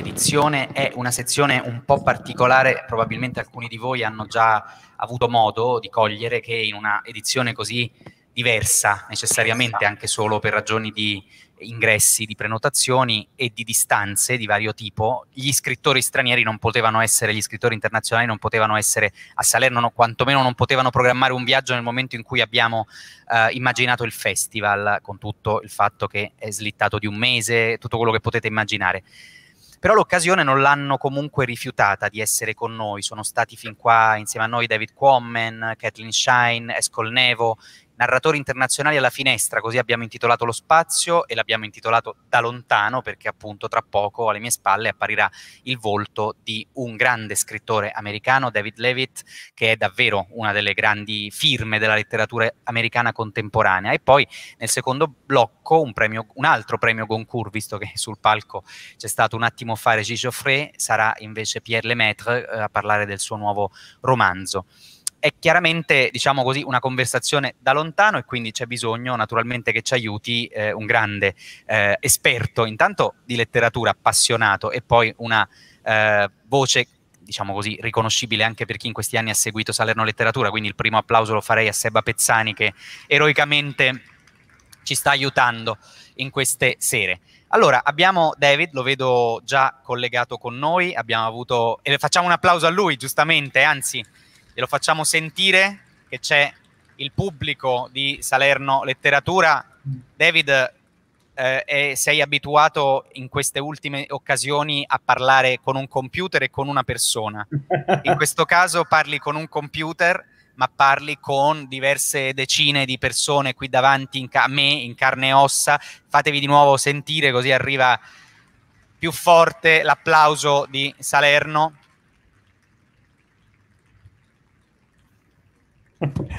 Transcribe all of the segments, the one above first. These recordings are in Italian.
edizione è una sezione un po' particolare, probabilmente alcuni di voi hanno già avuto modo di cogliere che in una edizione così diversa, necessariamente anche solo per ragioni di ingressi, di prenotazioni e di distanze di vario tipo, gli scrittori stranieri non potevano essere, gli scrittori internazionali non potevano essere a Salerno, no, quantomeno non potevano programmare un viaggio nel momento in cui abbiamo eh, immaginato il festival, con tutto il fatto che è slittato di un mese, tutto quello che potete immaginare però l'occasione non l'hanno comunque rifiutata di essere con noi, sono stati fin qua insieme a noi David Quammen, Kathleen Shine, Escolnevo, narratori internazionali alla finestra, così abbiamo intitolato lo spazio e l'abbiamo intitolato da lontano perché appunto tra poco alle mie spalle apparirà il volto di un grande scrittore americano, David Levitt, che è davvero una delle grandi firme della letteratura americana contemporanea. E poi nel secondo blocco un, premio, un altro premio Goncourt, visto che sul palco c'è stato un attimo fa Regis Geoffrey, sarà invece Pierre Lemaitre eh, a parlare del suo nuovo romanzo è chiaramente, diciamo così, una conversazione da lontano e quindi c'è bisogno naturalmente che ci aiuti eh, un grande eh, esperto, intanto di letteratura, appassionato e poi una eh, voce diciamo così, riconoscibile anche per chi in questi anni ha seguito Salerno Letteratura, quindi il primo applauso lo farei a Seba Pezzani che eroicamente ci sta aiutando in queste sere. Allora, abbiamo David, lo vedo già collegato con noi, abbiamo avuto... E facciamo un applauso a lui, giustamente, anzi, glielo facciamo sentire che c'è il pubblico di Salerno Letteratura. David, eh, eh, sei abituato in queste ultime occasioni a parlare con un computer e con una persona. In questo caso parli con un computer, ma parli con diverse decine di persone qui davanti a me in carne e ossa. Fatevi di nuovo sentire così arriva più forte l'applauso di Salerno.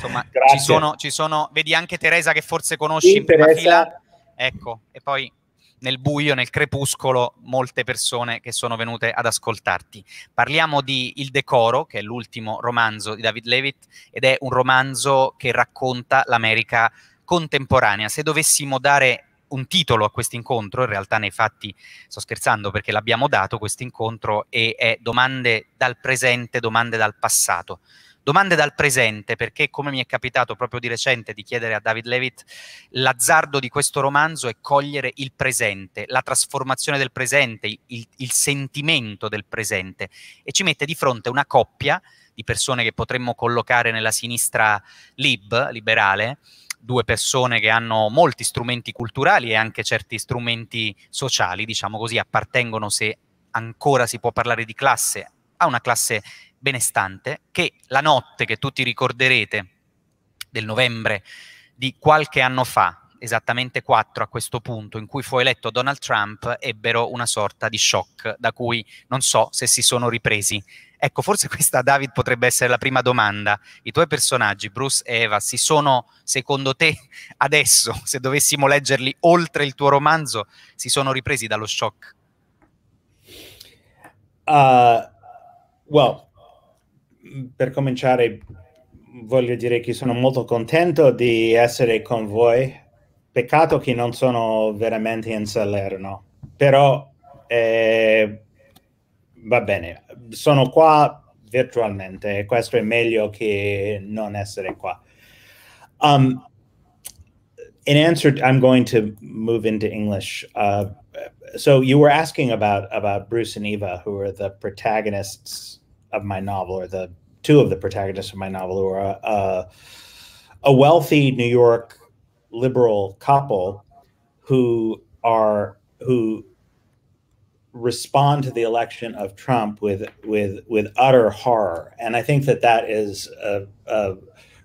Insomma, ci sono, ci sono, vedi anche Teresa che forse conosci sì, in prima Teresa. fila. Ecco, e poi nel buio, nel crepuscolo, molte persone che sono venute ad ascoltarti. Parliamo di Il decoro, che è l'ultimo romanzo di David Levitt, ed è un romanzo che racconta l'America contemporanea. Se dovessimo dare un titolo a questo incontro, in realtà nei fatti sto scherzando perché l'abbiamo dato questo incontro e è domande dal presente, domande dal passato. Domande dal presente, perché come mi è capitato proprio di recente di chiedere a David Levitt, l'azzardo di questo romanzo è cogliere il presente, la trasformazione del presente, il, il sentimento del presente e ci mette di fronte una coppia di persone che potremmo collocare nella sinistra lib, liberale, due persone che hanno molti strumenti culturali e anche certi strumenti sociali, diciamo così, appartengono se ancora si può parlare di classe, a una classe benestante che la notte che tutti ricorderete del novembre di qualche anno fa, esattamente quattro a questo punto, in cui fu eletto Donald Trump, ebbero una sorta di shock da cui non so se si sono ripresi. Ecco, forse questa, David, potrebbe essere la prima domanda. I tuoi personaggi, Bruce e Eva, si sono, secondo te, adesso, se dovessimo leggerli oltre il tuo romanzo, si sono ripresi dallo shock? Uh, well, per cominciare voglio dire che sono molto contento di essere con voi. Peccato che non sono veramente in Salerno, però eh, va bene, sono qua virtualmente e questo è meglio che non essere qua. Um, in answer, I'm going to move into English. Uh, so you were asking about about Bruce and Eva, who are the protagonists of my novel, or the two of the protagonists of my novel, who are a, uh, a wealthy New York liberal couple who are who respond to the election of Trump with with with utter horror, and I think that that is a, a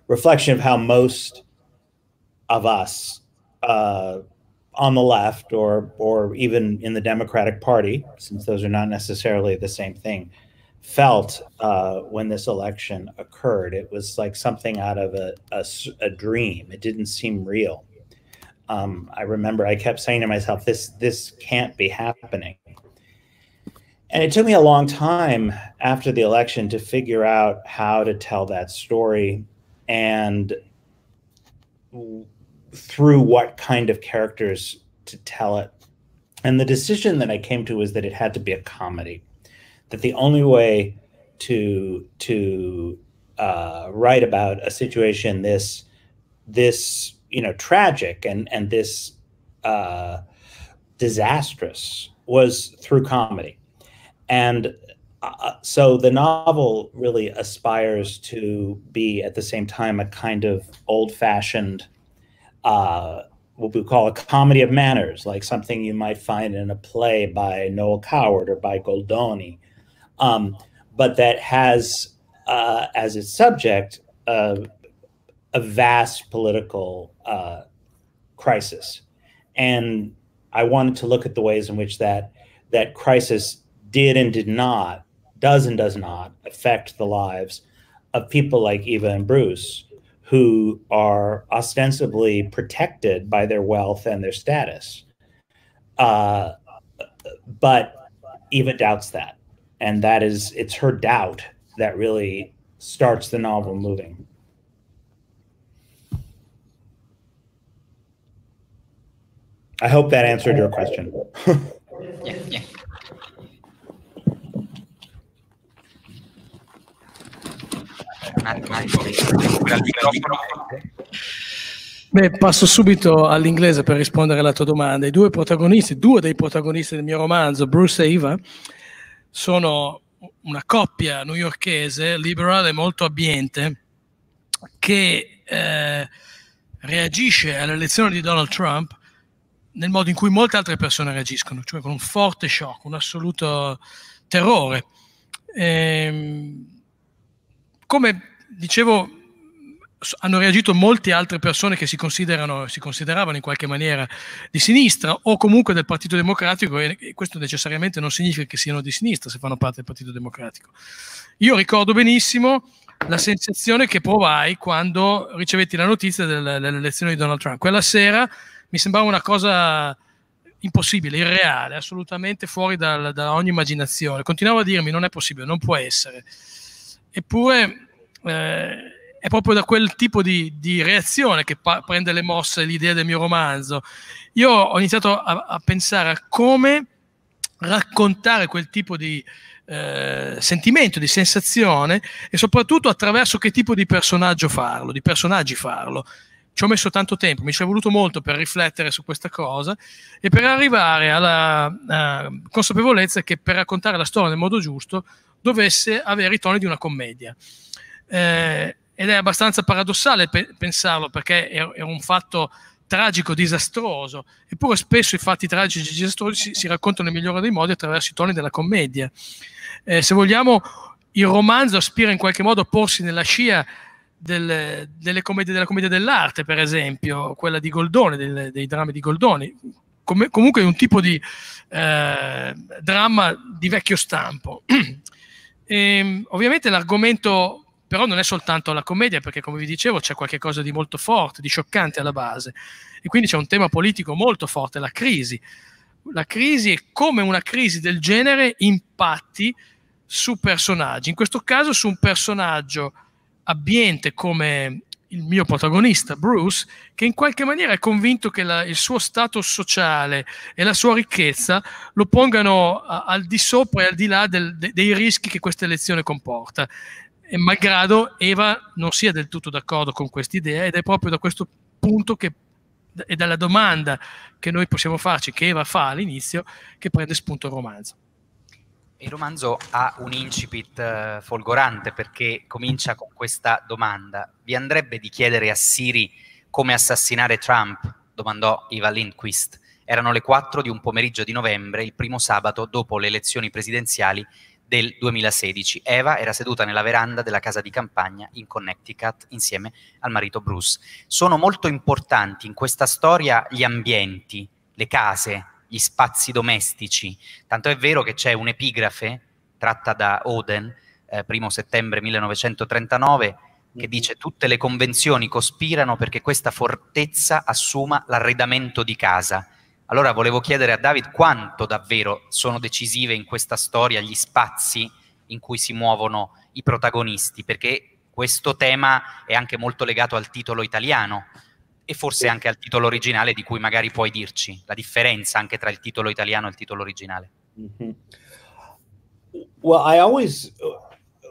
reflection of how most of us uh, on the left, or or even in the Democratic Party, since those are not necessarily the same thing, felt uh, when this election occurred. It was like something out of a, a, a dream. It didn't seem real. Um, I remember I kept saying to myself, "This this can't be happening." And it took me a long time after the election to figure out how to tell that story and through what kind of characters to tell it. And the decision that I came to was that it had to be a comedy that the only way to to uh, write about a situation this this you know tragic and and this uh, disastrous was through comedy, and uh, uh, so the novel really aspires to be at the same time a kind of old-fashioned uh, what we call a comedy of manners like something you might find in a play by noel coward or by goldoni um, but that has uh, as its subject uh, a vast political uh, crisis. And I wanted to look at the ways in which that that crisis did and did not, does and does not affect the lives of people like Eva and Bruce, who are ostensibly protected by their wealth and their status. Uh, but Eva doubts that and that is it's her doubt that really starts the novel moving. I hope that answered your question. yeah, yeah. Beh, passo subito all'inglese per rispondere alla tua domanda. I due protagonisti, due dei protagonisti del mio romanzo, Bruce e Eva, sono una coppia newyorchese liberale molto abbiente che eh, reagisce all'elezione di Donald Trump nel modo in cui molte altre persone reagiscono, cioè con un forte shock, un assoluto terrore. E, ehm, come dicevo hanno reagito molte altre persone che si, si, consideravano in qualche maniera di sinistra o comunque del Partito Democratico e questo necessariamente non significa che siano di sinistra se fanno parte del Partito Democratico. Io ricordo benissimo la sensazione che provai quando ricevetti la notizia dell'elezione di Donald Trump. Quella sera mi sembrava una cosa impossibile, irreale, assolutamente fuori dal, da ogni immaginazione. Continuavo a dirmi non è possibile, non può essere. Eppure... Eh, è proprio da quel tipo di, di reazione che prende le mosse l'idea del mio romanzo. Io ho iniziato a, a pensare a come raccontare quel tipo di eh, sentimento, di sensazione e soprattutto attraverso che tipo di personaggio farlo, di personaggi farlo. Ci ho messo tanto tempo, mi ci è voluto molto per riflettere su questa cosa e per arrivare alla uh, consapevolezza che per raccontare la storia nel modo giusto dovesse avere i toni di una commedia. Eh, ed è abbastanza paradossale pe- pensarlo perché è, è, un fatto tragico, disastroso, eppure spesso i fatti tragici e disastrosi si, si raccontano nel migliore dei modi attraverso i toni della commedia. Eh, se vogliamo, il romanzo aspira in qualche modo a porsi nella scia del, delle commedie, della commedia dell'arte, per esempio, quella di Goldoni, dei, dei drammi di Goldoni, Com- comunque è un tipo di eh, dramma di vecchio stampo. e, ehm, ovviamente l'argomento però non è soltanto la commedia, perché come vi dicevo c'è qualcosa di molto forte, di scioccante alla base, e quindi c'è un tema politico molto forte, la crisi. La crisi e come una crisi del genere impatti su personaggi, in questo caso su un personaggio abbiente come il mio protagonista, Bruce, che in qualche maniera è convinto che la, il suo stato sociale e la sua ricchezza lo pongano a, al di sopra e al di là del, de, dei rischi che questa elezione comporta e malgrado Eva non sia del tutto d'accordo con quest'idea ed è proprio da questo punto che e dalla domanda che noi possiamo farci, che Eva fa all'inizio, che prende spunto il romanzo. Il romanzo ha un incipit eh, folgorante perché comincia con questa domanda. Vi andrebbe di chiedere a Siri come assassinare Trump? domandò Eva Lindquist. Erano le 4 di un pomeriggio di novembre, il primo sabato dopo le elezioni presidenziali del 2016. Eva era seduta nella veranda della casa di campagna in Connecticut insieme al marito Bruce. Sono molto importanti in questa storia gli ambienti, le case, gli spazi domestici. Tanto è vero che c'è un'epigrafe tratta da Oden, eh, primo settembre 1939, che mhm. dice tutte le convenzioni cospirano perché questa fortezza assuma l'arredamento di casa allora volevo chiedere a David quanto davvero sono decisive in questa storia gli spazi in cui si muovono i protagonisti, perché questo tema è anche molto legato al titolo italiano e forse anche al titolo originale di cui magari puoi dirci la differenza anche tra il titolo italiano e il titolo originale. Mm-hmm. Well, I always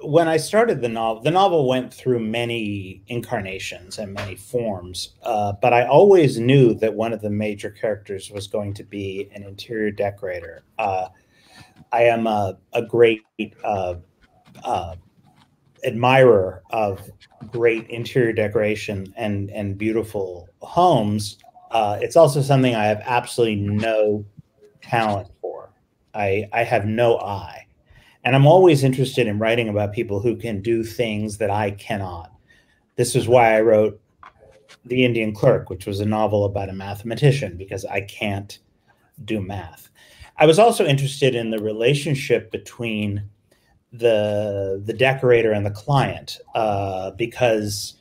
when I started the novel, the novel went through many incarnations and many forms, uh, but I always knew that one of the major characters was going to be an interior decorator. Uh, I am a, a great uh, uh admirer of great interior decoration and, and beautiful homes. Uh, it's also something I have absolutely no talent for. I, I have no eye. And I'm always interested in writing about people who can do things that I cannot. This is why I wrote The Indian Clerk, which was a novel about a mathematician, because I can't do math. I was also interested in the relationship between the the decorator and the client, uh, because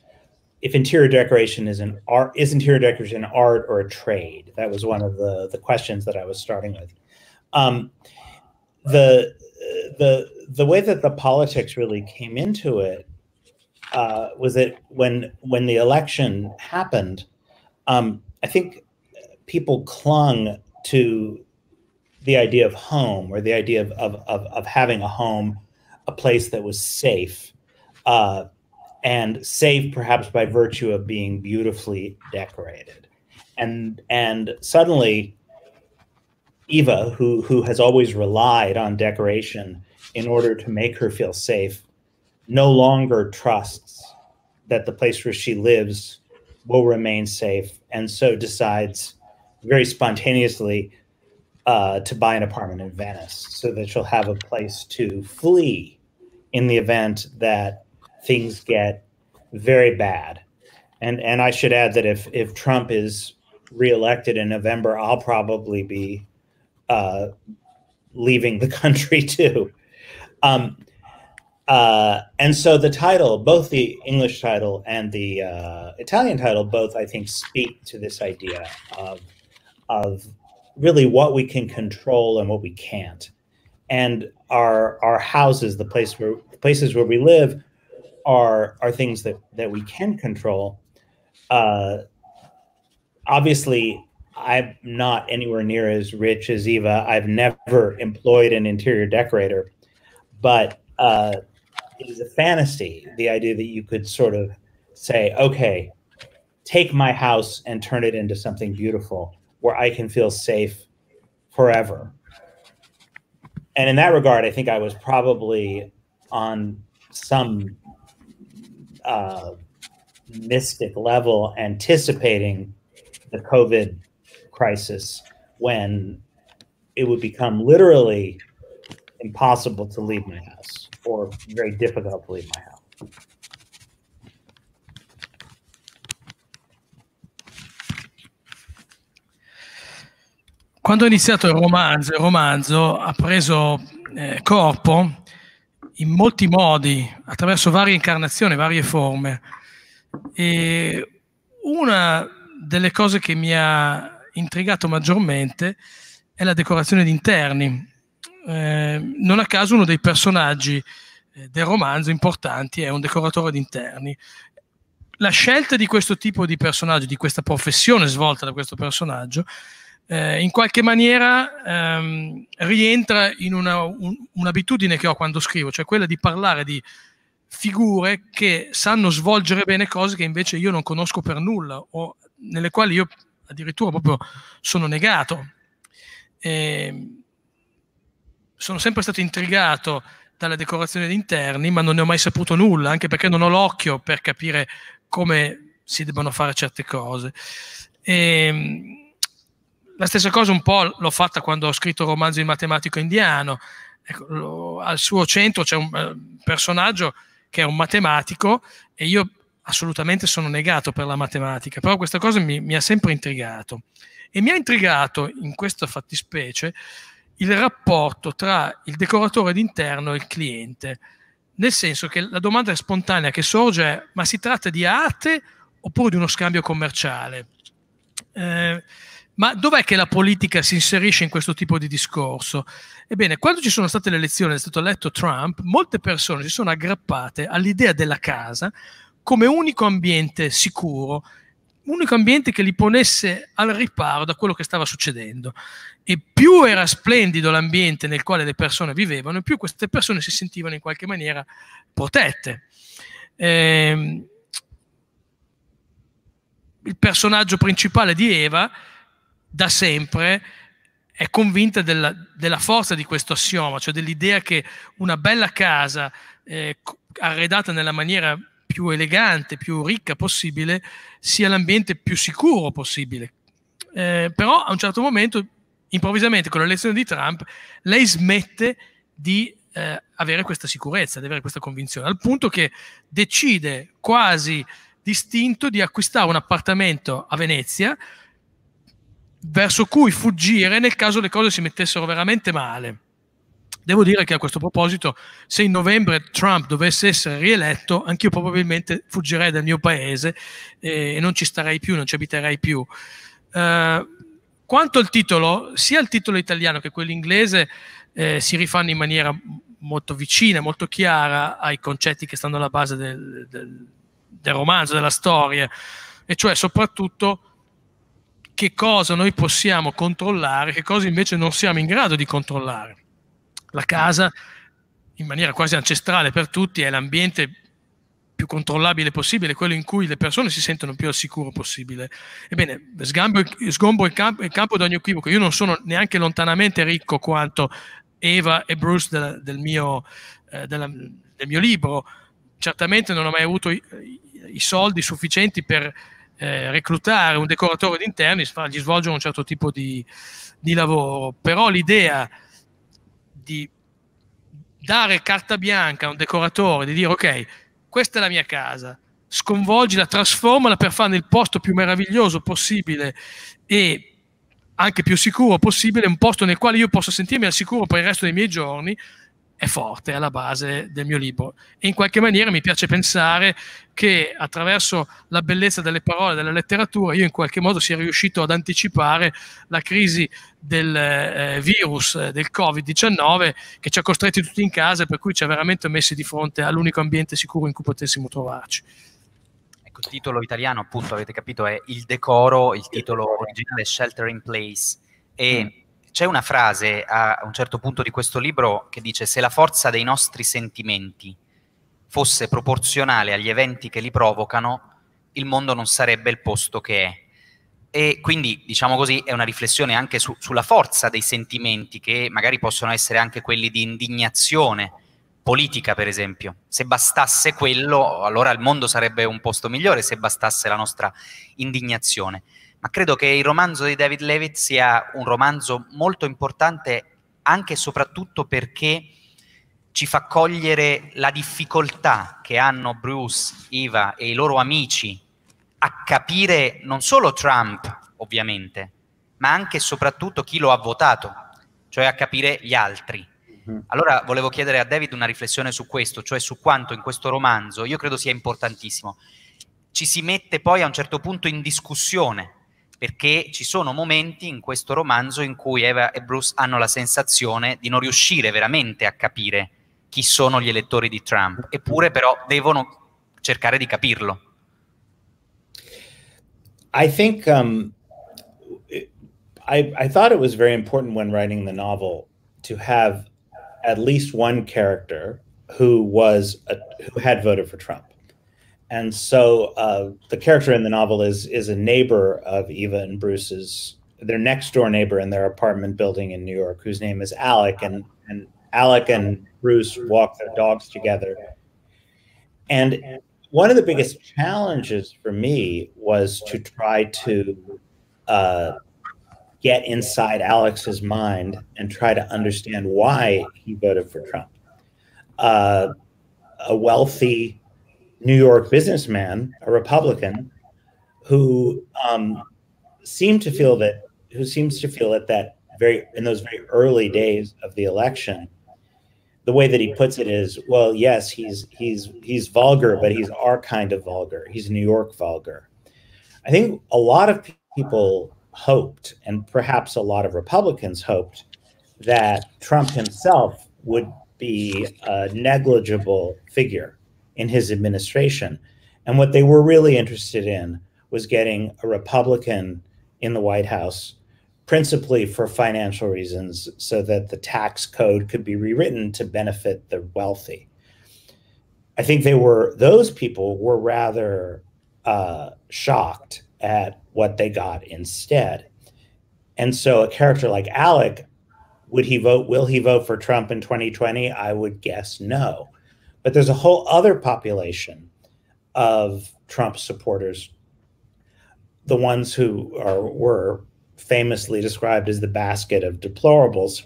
if interior decoration is an art, is interior decoration an art or a trade? That was one of the the questions that I was starting with. Um, the the the way that the politics really came into it uh, was that when when the election happened, um, I think people clung to the idea of home or the idea of of, of, of having a home, a place that was safe, uh, and safe perhaps by virtue of being beautifully decorated, and and suddenly Eva, who, who has always relied on decoration in order to make her feel safe, no longer trusts that the place where she lives will remain safe, and so decides very spontaneously uh, to buy an apartment in Venice so that she'll have a place to flee in the event that things get very bad. And and I should add that if if Trump is reelected in November, I'll probably be uh, leaving the country too. Um, uh, and so the title, both the English title and the uh, Italian title, both I think speak to this idea of, of really what we can control and what we can't. And our our houses, the place where the places where we live, are are things that that we can control. Uh, obviously, I'm not anywhere near as rich as Eva. I've never employed an interior decorator, but uh, it is a fantasy the idea that you could sort of say, okay, take my house and turn it into something beautiful where I can feel safe forever. And in that regard, I think I was probably on some uh, mystic level anticipating the COVID crisis when it would become literally impossible to leave my house or very difficult to leave my house. Quando ho iniziato il romanzo, il romanzo ha preso eh, corpo in molti modi, attraverso varie incarnazioni, varie forme. E una delle cose che mi ha intrigato maggiormente è la decorazione di interni. Eh, non a caso uno dei personaggi eh, del romanzo importanti è un decoratore di interni. La scelta di questo tipo di personaggio, di questa professione svolta da questo personaggio, eh, in qualche maniera ehm, rientra in una, un, un'abitudine che ho quando scrivo, cioè quella di parlare di figure che sanno svolgere bene cose che invece io non conosco per nulla o nelle quali io addirittura proprio sono negato. E ehm, sono sempre stato intrigato dalla decorazione di interni, ma non ne ho mai saputo nulla, anche perché non ho l'occhio per capire come si debbano fare certe cose. E ehm, la stessa cosa un po' l'ho fatta quando ho scritto il romanzo in matematico indiano. Ecco, lo, al suo centro c'è un eh, personaggio che è un matematico e io assolutamente sono negato per la matematica, però questa cosa mi, mi ha sempre intrigato. E mi ha intrigato in questa fattispecie il rapporto tra il decoratore d'interno e il cliente, nel senso che la domanda spontanea che sorge è ma si tratta di arte oppure di uno scambio commerciale? Eh, ma dov'è che la politica si inserisce in questo tipo di discorso? Ebbene, quando ci sono state le elezioni, è stato eletto Trump, molte persone si sono aggrappate all'idea della casa come unico ambiente sicuro, unico ambiente che li ponesse al riparo da quello che stava succedendo. E più era splendido l'ambiente nel quale le persone vivevano, più queste persone si sentivano in qualche maniera protette. Eh, il personaggio principale di Eva, da sempre, è convinta della, della, forza di questo assioma, cioè dell'idea che una bella casa eh, arredata nella maniera più elegante, più ricca possibile, sia l'ambiente più sicuro possibile. Eh, però a un certo momento, improvvisamente, con l'elezione di Trump, lei smette di eh, avere questa sicurezza, di avere questa convinzione, al punto che decide quasi distinto di acquistare un appartamento a Venezia verso cui fuggire nel caso le cose si mettessero veramente male. Devo dire che a questo proposito, se in novembre Trump dovesse essere rieletto, anch'io probabilmente fuggirei dal mio paese eh, e non ci starei più, non ci abiterei più. Eh, quanto al titolo, sia il titolo italiano che quello inglese eh, si rifanno in maniera molto vicina, molto chiara ai concetti che stanno alla base del, del, del romanzo, della storia, e cioè soprattutto che cosa noi possiamo controllare, che cosa invece non siamo in grado di controllare la casa, in maniera quasi ancestrale per tutti, è l'ambiente più controllabile possibile, quello in cui le persone si sentono più al sicuro possibile. Ebbene, sgambo, sgombo il campo, il campo da ogni equivoco. Io non sono neanche lontanamente ricco quanto Eva e Bruce del, del, mio, eh, della, del mio, libro. Certamente non ho mai avuto i, i soldi sufficienti per eh, reclutare un decoratore di interni, fargli svolgere un certo tipo di, di lavoro, però l'idea di dare carta bianca a un decoratore, di dire ok, questa è la mia casa, sconvolgila, trasformala per farne il posto più meraviglioso possibile e anche più sicuro possibile, un posto nel quale io possa sentirmi al sicuro per il resto dei miei giorni, è forte, è alla base del mio libro. E in qualche maniera mi piace pensare che attraverso la bellezza delle parole, della letteratura, io in qualche modo sia riuscito ad anticipare la crisi del eh, virus, eh, del Covid-19, che ci ha costretti tutti in casa, per cui ci ha veramente messi di fronte all'unico ambiente sicuro in cui potessimo trovarci. Ecco, il titolo italiano, appunto, avete capito, è Il decoro, il titolo originale è Shelter in Place. E mm c'è una frase a un certo punto di questo libro che dice se la forza dei nostri sentimenti fosse proporzionale agli eventi che li provocano, il mondo non sarebbe il posto che è. E quindi, diciamo così, è una riflessione anche su, sulla forza dei sentimenti, che magari possono essere anche quelli di indignazione politica, per esempio. Se bastasse quello, allora il mondo sarebbe un posto migliore, se bastasse la nostra indignazione ma credo che il romanzo di David Levitt sia un romanzo molto importante anche e soprattutto perché ci fa cogliere la difficoltà che hanno Bruce, Iva e i loro amici a capire non solo Trump, ovviamente, ma anche e soprattutto chi lo ha votato, cioè a capire gli altri. Mhm. Allora volevo chiedere a David una riflessione su questo, cioè su quanto in questo romanzo, io credo sia importantissimo, ci si mette poi a un certo punto in discussione perché ci sono momenti in questo romanzo in cui Eva e Bruce hanno la sensazione di non riuscire veramente a capire chi sono gli elettori di Trump, eppure però devono cercare di capirlo. I think um, it, I, I thought it was very important when writing the novel to have at least one character who was a, who had voted for Trump. and so uh, the character in the novel is is a neighbor of Eva and Bruce's, their next door neighbor in their apartment building in New York, whose name is Alec, and and Alec and Bruce walk their dogs together. And one of the biggest challenges for me was to try to uh, get inside Alex's mind and try to understand why he voted for Trump. Uh, a wealthy New York businessman, a Republican, who um, seemed to feel that, who seems to feel it that very, in those very early days of the election, the way that he puts it is, well, yes, he's he's he's vulgar, but he's our kind of vulgar. He's New York vulgar. I think a lot of people hoped, and perhaps a lot of Republicans hoped, that Trump himself would be a negligible figure in his administration. And what they were really interested in was getting a Republican in the White House, principally for financial reasons, so that the tax code could be rewritten to benefit the wealthy. I think they were, those people were rather uh, shocked at what they got instead. And so a character like Alec, would he vote, will he vote for Trump in 2020? I would guess no. But there's a whole other population of Trump supporters, the ones who are were famously described as the basket of deplorables.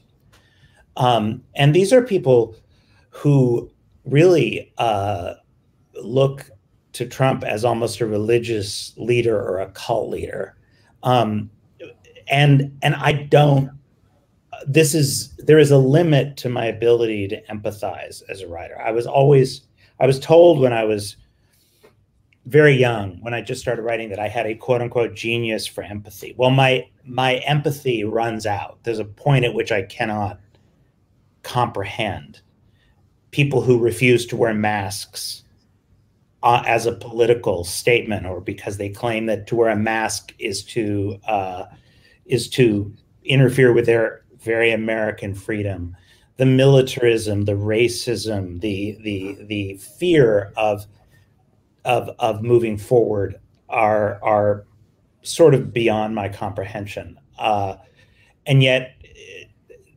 Um, and these are people who really uh, look to Trump as almost a religious leader or a cult leader. Um, and and I don't this is there is a limit to my ability to empathize as a writer. I was always I was told when I was very young when I just started writing that I had a quote unquote genius for empathy. Well, my my empathy runs out. There's a point at which I cannot comprehend people who refuse to wear masks uh, as a political statement or because they claim that to wear a mask is to uh, is to interfere with their very American freedom, the militarism, the racism, the the the fear of of of moving forward are are sort of beyond my comprehension, uh, and yet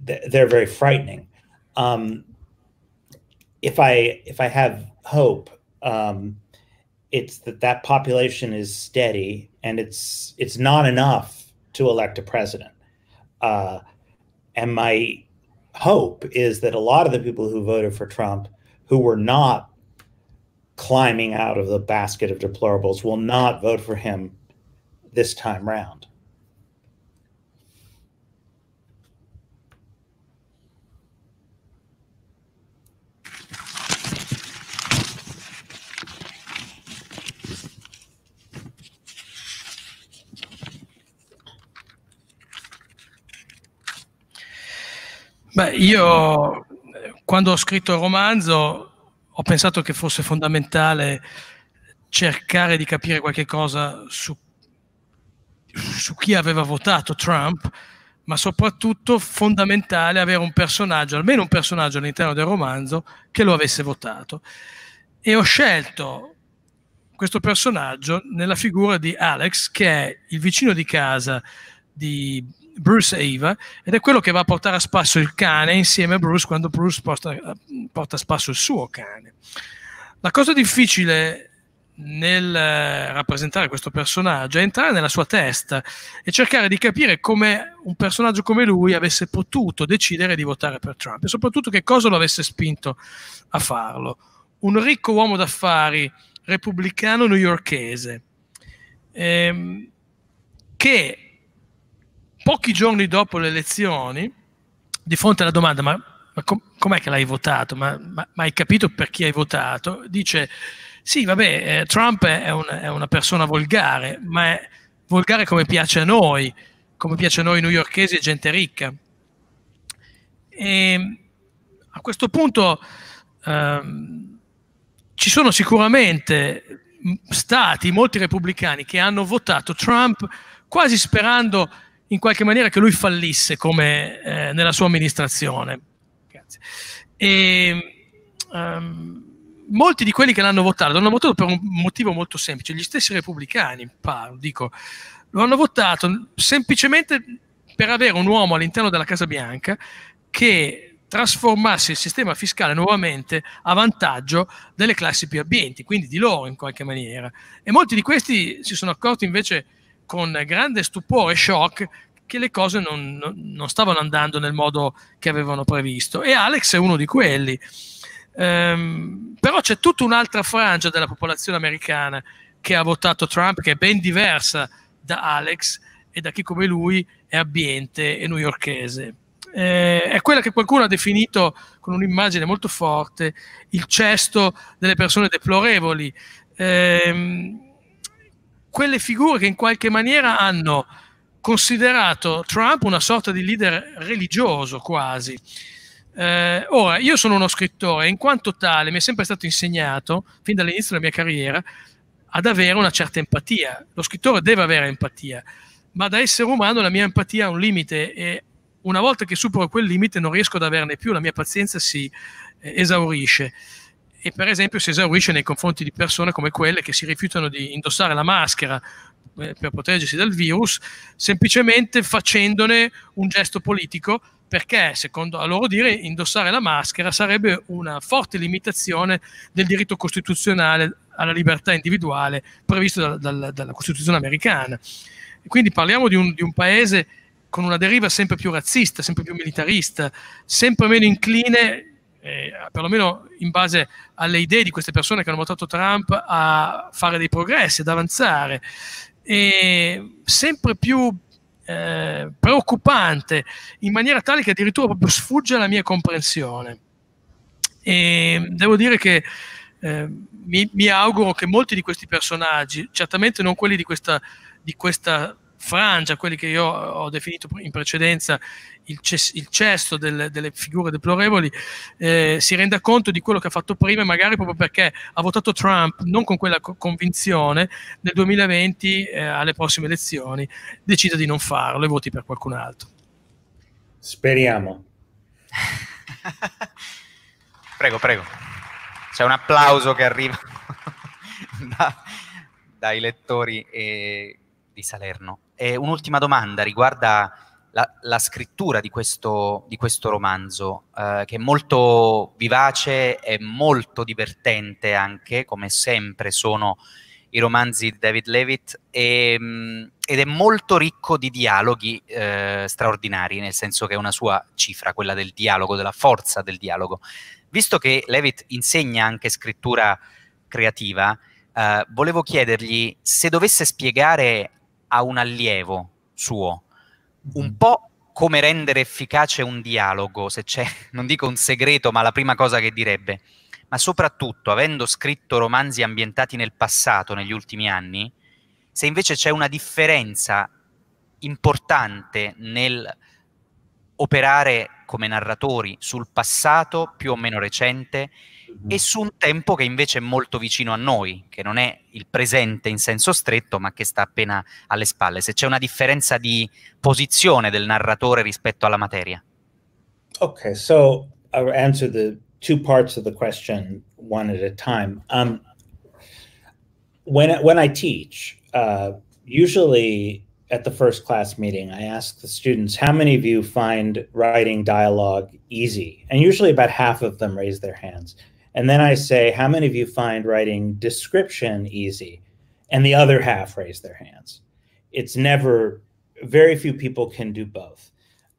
eh, they're very frightening. Um, if I if I have hope, um, it's that that population is steady and it's it's not enough to elect a president. Uh, and my hope is that a lot of the people who voted for Trump who were not climbing out of the basket of deplorables will not vote for him this time round. Beh, io quando ho scritto il romanzo ho pensato che fosse fondamentale cercare di capire qualche cosa su, su chi aveva votato Trump, ma soprattutto fondamentale avere un personaggio, almeno un personaggio all'interno del romanzo, che lo avesse votato. E ho scelto questo personaggio nella figura di Alex, che è il vicino di casa di Bruce e Eva ed è quello che va a portare a spasso il cane insieme a Bruce quando Bruce porta, porta a spasso il suo cane. La cosa difficile nel eh, rappresentare questo personaggio è entrare nella sua testa e cercare di capire come un personaggio come lui avesse potuto decidere di votare per Trump e soprattutto che cosa lo avesse spinto a farlo. Un ricco uomo d'affari repubblicano newyorchese ehm, che Pochi giorni dopo le elezioni, di fronte alla domanda, ma, ma com- com'è che l'hai votato? Ma, ma, ma, hai capito per chi hai votato? Dice, sì, vabbè, eh, Trump è, un, è, una persona volgare, ma è volgare come piace a noi, come piace a noi newyorkesi e gente ricca. E ehm, a questo punto ehm, ci sono sicuramente stati molti repubblicani che hanno votato Trump quasi sperando in qualche maniera che lui fallisse come eh, nella sua amministrazione. E, um, ehm, ehm, molti di quelli che l'hanno votato l'hanno votato per un motivo molto semplice, gli stessi repubblicani, parlo, dico, lo hanno votato semplicemente per avere un uomo all'interno della Casa Bianca che trasformasse il sistema fiscale nuovamente a vantaggio delle classi più abbienti, quindi di loro in qualche maniera. E molti di questi si sono accorti invece con grande stupore e shock che le cose non, non, stavano andando nel modo che avevano previsto e Alex è uno di quelli. Um, però c'è tutta un'altra frangia della popolazione americana che ha votato Trump che è ben diversa da Alex e da chi come lui è ambiente e newyorchese. Eh, è quella che qualcuno ha definito con un'immagine molto forte il cesto delle persone deplorevoli. Eh, quelle figure che in qualche maniera hanno considerato Trump una sorta di leader religioso quasi. Eh, ora, io sono uno scrittore e in quanto tale mi è sempre stato insegnato, fin dall'inizio della mia carriera, ad avere una certa empatia. Lo scrittore deve avere empatia, ma da essere umano la mia empatia ha un limite e una volta che supero quel limite non riesco ad averne più, la mia pazienza si eh, esaurisce e per esempio si esaurisce nei confronti di persone come quelle che si rifiutano di indossare la maschera eh, per proteggersi dal virus, semplicemente facendone un gesto politico perché secondo a loro dire indossare la maschera sarebbe una forte limitazione del diritto costituzionale alla libertà individuale previsto dal, dal, dalla Costituzione americana. Quindi parliamo di un, di un paese con una deriva sempre più razzista, sempre più militarista, sempre meno incline eh, perlomeno in base alle idee di queste persone che hanno votato Trump, a fare dei progressi, ad avanzare. E sempre più eh, preoccupante, in maniera tale che addirittura proprio sfugge alla mia comprensione. E devo dire che eh, mi, mi, auguro che molti di questi personaggi, certamente non quelli di questa, di questa frangia, quelli che io ho definito in precedenza il, ces- il cesto del, delle figure deplorevoli, eh, si renda conto di quello che ha fatto prima, magari proprio perché ha votato Trump non con quella co- convinzione, nel 2020 eh, alle prossime elezioni decida di non farlo e voti per qualcun altro. Speriamo. prego, prego. C'è un applauso che arriva da, dai lettori e, eh, di Salerno. Eh, un'ultima domanda riguarda la, la scrittura di questo, di questo romanzo, eh, che è molto vivace e molto divertente anche, come sempre sono i romanzi di David Levitt, e, mm, ed è molto ricco di dialoghi eh, straordinari, nel senso che è una sua cifra, quella del dialogo, della forza del dialogo. Visto che Levitt insegna anche scrittura creativa, eh, volevo chiedergli se dovesse spiegare a un allievo suo, un mm-hmm. po' come rendere efficace un dialogo, se c'è, non dico un segreto, ma la prima cosa che direbbe, ma soprattutto avendo scritto romanzi ambientati nel passato, negli ultimi anni, se invece c'è una differenza importante nel operare come narratori sul passato più o meno recente e su un tempo che invece è molto vicino a noi, che non è il presente in senso stretto, ma che sta appena alle spalle. Se c'è una differenza di posizione del narratore rispetto alla materia. Ok, so I'll answer the two parts of the question one at a time. Um, when when I teach, uh, usually at the first class meeting, I ask the students, "How many of you find writing dialogue easy?" And usually, about half of them raise their hands. And then I say, How many of you find writing description easy? And the other half raise their hands. It's never, very few people can do both.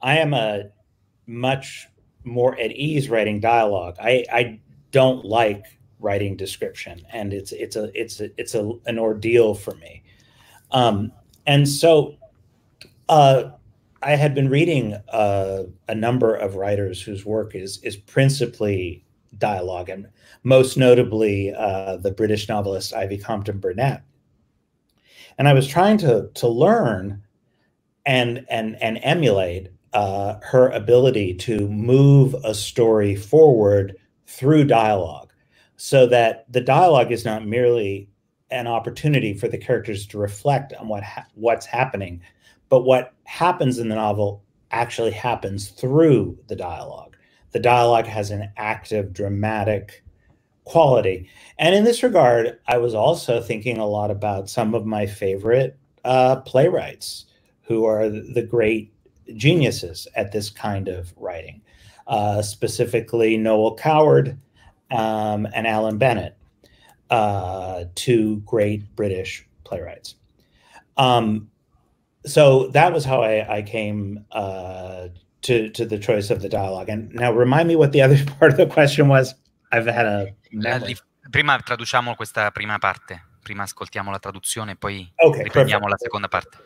I am a much more at ease writing dialogue. I, I don't like writing description and it's it's a it's a, it's a, an ordeal for me um, and so uh, i had been reading uh, a number of writers whose work is is principally dialogue, and most notably uh, the British novelist Ivy Compton Burnett. And I was trying to to learn and and and emulate uh, her ability to move a story forward through dialogue, so that the dialogue is not merely an opportunity for the characters to reflect on what ha what's happening, but what happens in the novel actually happens through the dialogue the dialogue has an active, dramatic quality. And in this regard, I was also thinking a lot about some of my favorite uh, playwrights who are the great geniuses at this kind of writing, uh, specifically Noel Coward um, and Alan Bennett, uh, two great British playwrights. Um, so that was how I, I came uh, to to the choice of the dialogue. And now remind me what the other part of the question was. I've had a memory. prima traduciamo questa prima parte, prima ascoltiamo la traduzione e poi okay, riprendiamo perfect. la seconda parte.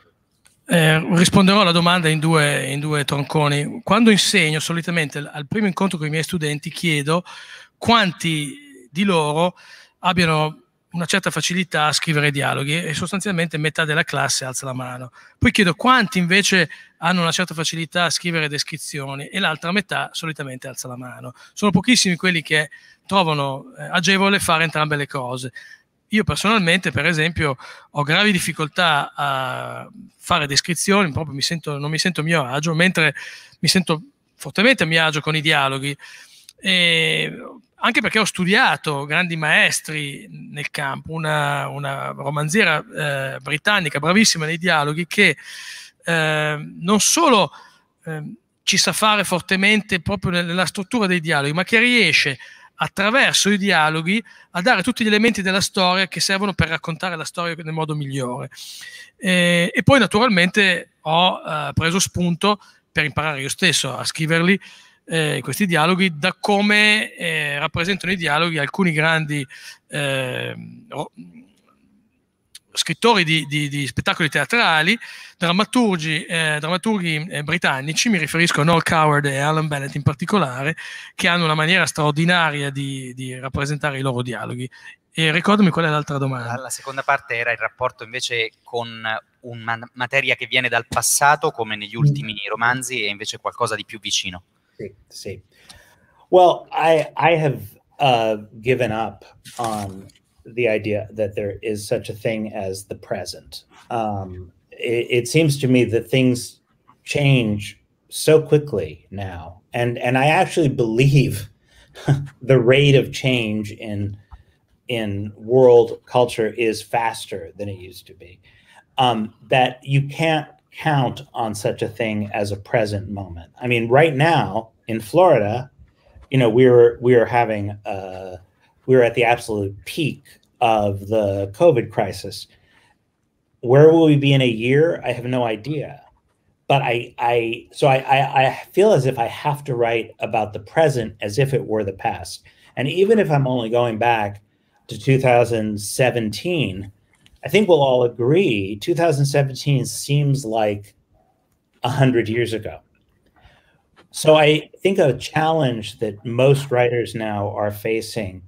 Eh, risponderò alla domanda in due, in due tronconi. Quando insegno, solitamente al primo incontro con i miei studenti chiedo quanti di loro abbiano una certa facilità a scrivere dialoghi e sostanzialmente metà della classe alza la mano. Poi chiedo quanti invece hanno una certa facilità a scrivere descrizioni e l'altra metà solitamente alza la mano. Sono pochissimi quelli che trovano eh, agevole fare entrambe le cose. Io personalmente, per esempio, ho gravi difficoltà a fare descrizioni, proprio mi sento, non mi sento a mio agio, mentre mi sento fortemente a mio agio con i dialoghi. E anche perché ho studiato grandi maestri nel campo, una, una romanziera eh, britannica bravissima nei dialoghi che eh, non solo eh, ci sa fare fortemente proprio nella struttura dei dialoghi, ma che riesce attraverso i dialoghi a dare tutti gli elementi della storia che servono per raccontare la storia nel modo migliore. Eh, e poi naturalmente ho eh, preso spunto per imparare io stesso a scriverli eh, questi dialoghi da come eh, rappresentano i dialoghi alcuni grandi eh, scrittori di, di, di, spettacoli teatrali, drammaturgi, eh, drammaturghi eh, britannici, mi riferisco a Noel Coward e Alan Bennett in particolare, che hanno una maniera straordinaria di, di rappresentare i loro dialoghi. E ricordami qual è l'altra domanda. La, la seconda parte era il rapporto invece con una materia che viene dal passato, come negli ultimi mm. romanzi, e invece qualcosa di più vicino. Great to see. Well, I I have uh, given up on the idea that there is such a thing as the present. Um, it, it, seems to me that things change so quickly now, and and I actually believe the rate of change in in world culture is faster than it used to be. Um, that you can't count on such a thing as a present moment. I mean, right now in Florida, you know, we are we are having uh, we are at the absolute peak of the COVID crisis. Where will we be in a year? I have no idea. But I, I so I, I, I feel as if I have to write about the present as if it were the past. And even if I'm only going back to 2017, I think we'll all agree 2017 seems like 100 years ago. So I think a challenge that most writers now are facing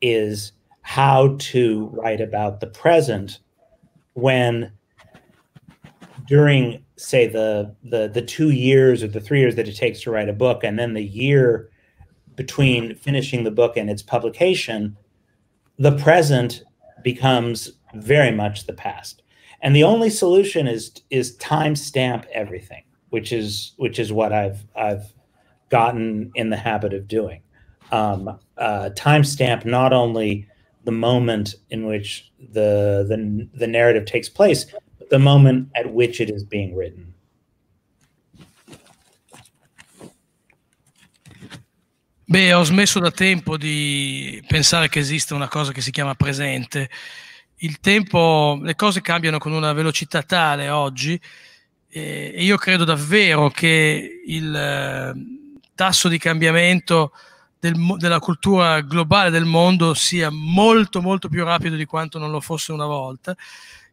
is how to write about the present when during say the the the 2 years or the 3 years that it takes to write a book and then the year between finishing the book and its publication the present becomes very much the past. And the only solution is is timestamp everything, which is which is what I've I've gotten in the habit of doing. Um, uh, timestamp not only the moment in which the, the the narrative takes place, but the moment at which it is being written. Beh, ho smesso da tempo di pensare che esista una cosa che si chiama presente. il tempo, le cose cambiano con una velocità tale oggi e io credo davvero che il eh, tasso di cambiamento del, della cultura globale del mondo sia molto molto più rapido di quanto non lo fosse una volta,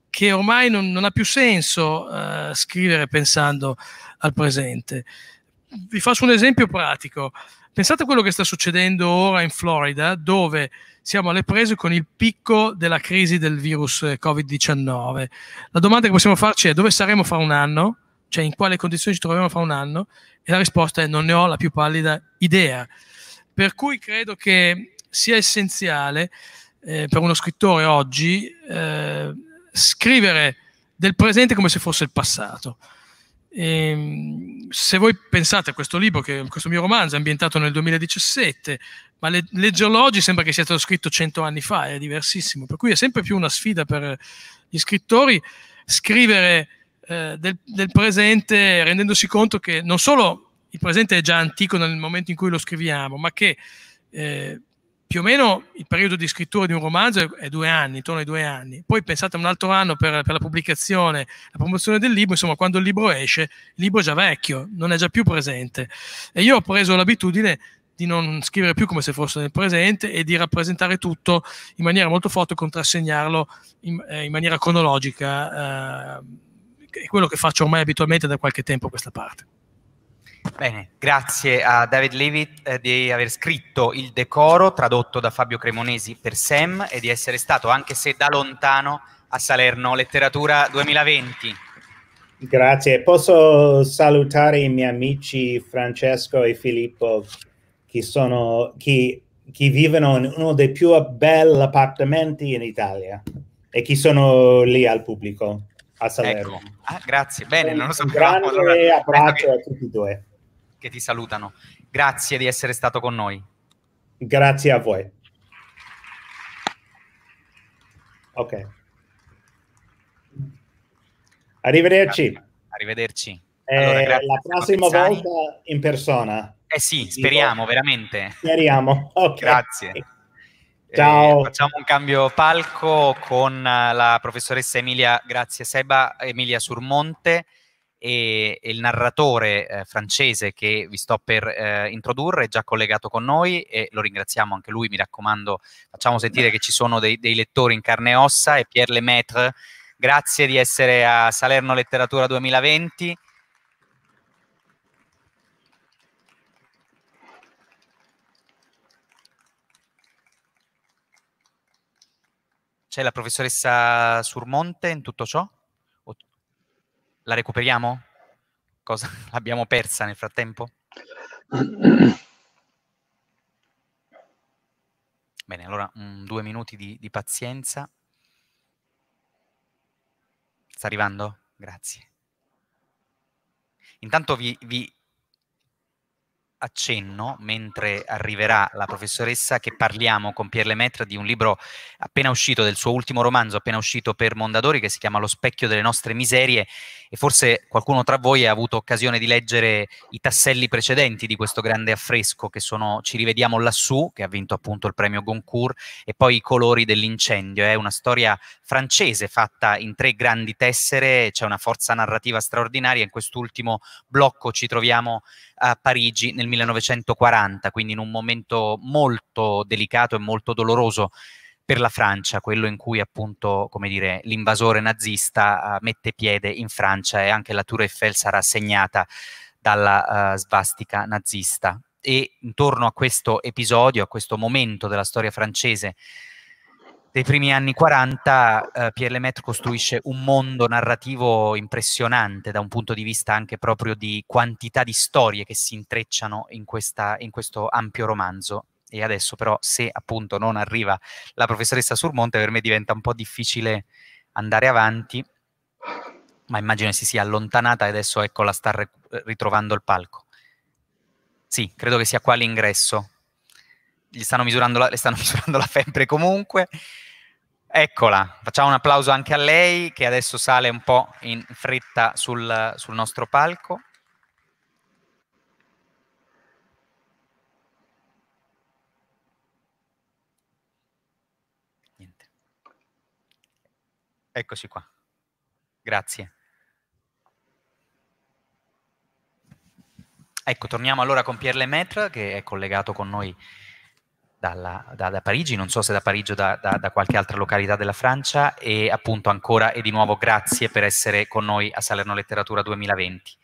che ormai non, non ha più senso eh, scrivere pensando al presente. Vi faccio un esempio pratico. Pensate a quello che sta succedendo ora in Florida, dove siamo alle prese con il picco della crisi del virus eh, Covid-19. La domanda che possiamo farci è dove saremo fra un anno? Cioè in quale condizioni ci troveremo fra un anno? E la risposta è non ne ho la più pallida idea. Per cui credo che sia essenziale eh, per uno scrittore oggi eh, scrivere del presente come se fosse il passato. E, ehm, se voi pensate a questo libro, che, questo mio romanzo è ambientato nel 2017, ma le, leggerlo oggi sembra che sia stato scritto cento anni fa, è diversissimo, per cui è sempre più una sfida per gli scrittori scrivere eh, del, del presente rendendosi conto che non solo il presente è già antico nel momento in cui lo scriviamo, ma che eh, più o meno il periodo di scrittura di un romanzo è due anni, intorno ai due anni. Poi pensate a un altro anno per, per, la pubblicazione, la promozione del libro, insomma quando il libro esce, il libro è già vecchio, non è già più presente. E io ho preso l'abitudine di non scrivere più come se fosse nel presente e di rappresentare tutto in maniera molto forte e contrassegnarlo in, eh, in, maniera cronologica. Eh, è quello che faccio ormai abitualmente da qualche tempo a questa parte. Bene, grazie a David Levitt eh, di aver scritto Il decoro, tradotto da Fabio Cremonesi per Sam, e di essere stato, anche se da lontano, a Salerno Letteratura 2020. Grazie, posso salutare i miei amici Francesco e Filippo, che, sono, che, che vivono in uno dei più belli appartamenti in Italia e chi sono lì al pubblico a Salerno. Ecco. Ah, grazie, bene, non lo sapevamo. Allora, abbraccio ecco che... a tutti e due che ti salutano. Grazie di essere stato con noi. Grazie a voi. Ok. Arrivederci. Grazie. Arrivederci. Eh, la prossima volta in persona. Eh sì, speriamo, veramente. Speriamo. Okay. Grazie. Ciao. Eh, facciamo un cambio palco con la professoressa Emilia, grazie Seba, Emilia Surmonte e, e il narratore eh, francese che vi sto per eh, introdurre è già collegato con noi e lo ringraziamo anche lui, mi raccomando, facciamo sentire che ci sono dei, dei lettori in carne e ossa, è Pierre Lemaitre, grazie di essere a Salerno Letteratura 2020. C'è la professoressa Surmonte in tutto ciò? La recuperiamo? Cosa? L'abbiamo persa nel frattempo? Bene, allora mh, mm, due minuti di, di pazienza. Sta arrivando? Grazie. Intanto vi, vi, accenno, mentre arriverà la professoressa, che parliamo con Pierre Lemaitre di un libro appena uscito, del suo ultimo romanzo appena uscito per Mondadori, che si chiama Lo specchio delle nostre miserie, e forse qualcuno tra voi ha avuto occasione di leggere i tasselli precedenti di questo grande affresco, che sono Ci rivediamo lassù, che ha vinto appunto il premio Goncourt, e poi I colori dell'incendio. È una storia francese fatta in tre grandi tessere, c'è una forza narrativa straordinaria, in quest'ultimo blocco ci troviamo a Parigi, nel nel 1940, quindi in un momento molto delicato e molto doloroso per la Francia, quello in cui appunto, come dire, l'invasore nazista uh, mette piede in Francia e anche la Tour Eiffel sarà segnata dalla uh, svastica nazista. E intorno a questo episodio, a questo momento della storia francese, dei primi anni 40 eh, Pierre Lemaitre costruisce un mondo narrativo impressionante da un punto di vista anche proprio di quantità di storie che si intrecciano in, questa, in questo ampio romanzo. E adesso però se appunto non arriva la professoressa Surmonte per me diventa un po' difficile andare avanti, ma immagino si sia allontanata e adesso ecco la sta ritrovando il palco. Sì, credo che sia qua l'ingresso. Stanno la, le stanno misurando la febbre comunque. Eccola, facciamo un applauso anche a lei che adesso sale un po' in fretta sul, sul nostro palco. Niente. Eccoci qua. Grazie. Ecco, torniamo allora con Pierre Lemaitre che è collegato con noi dalla, da, da, Parigi, non so se da Parigi o da, da, da, qualche altra località della Francia e appunto ancora e di nuovo grazie per essere con noi a Salerno Letteratura 2020.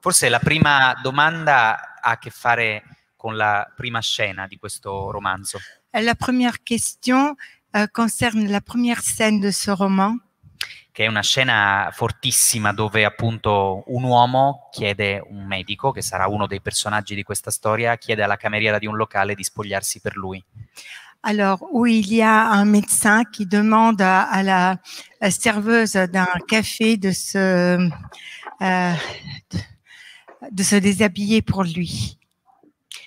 Forse la prima domanda ha a che fare con la prima scena di questo romanzo. La prima question euh, concerne la prima scena di questo romanzo che è una scena fortissima dove appunto un uomo chiede, un medico, che sarà uno dei personaggi di questa storia, chiede alla cameriera di un locale di spogliarsi per lui. Alors, où il y a un médecin qui demande à, à la, serveuse d'un café de se, euh, de se déshabiller pour lui.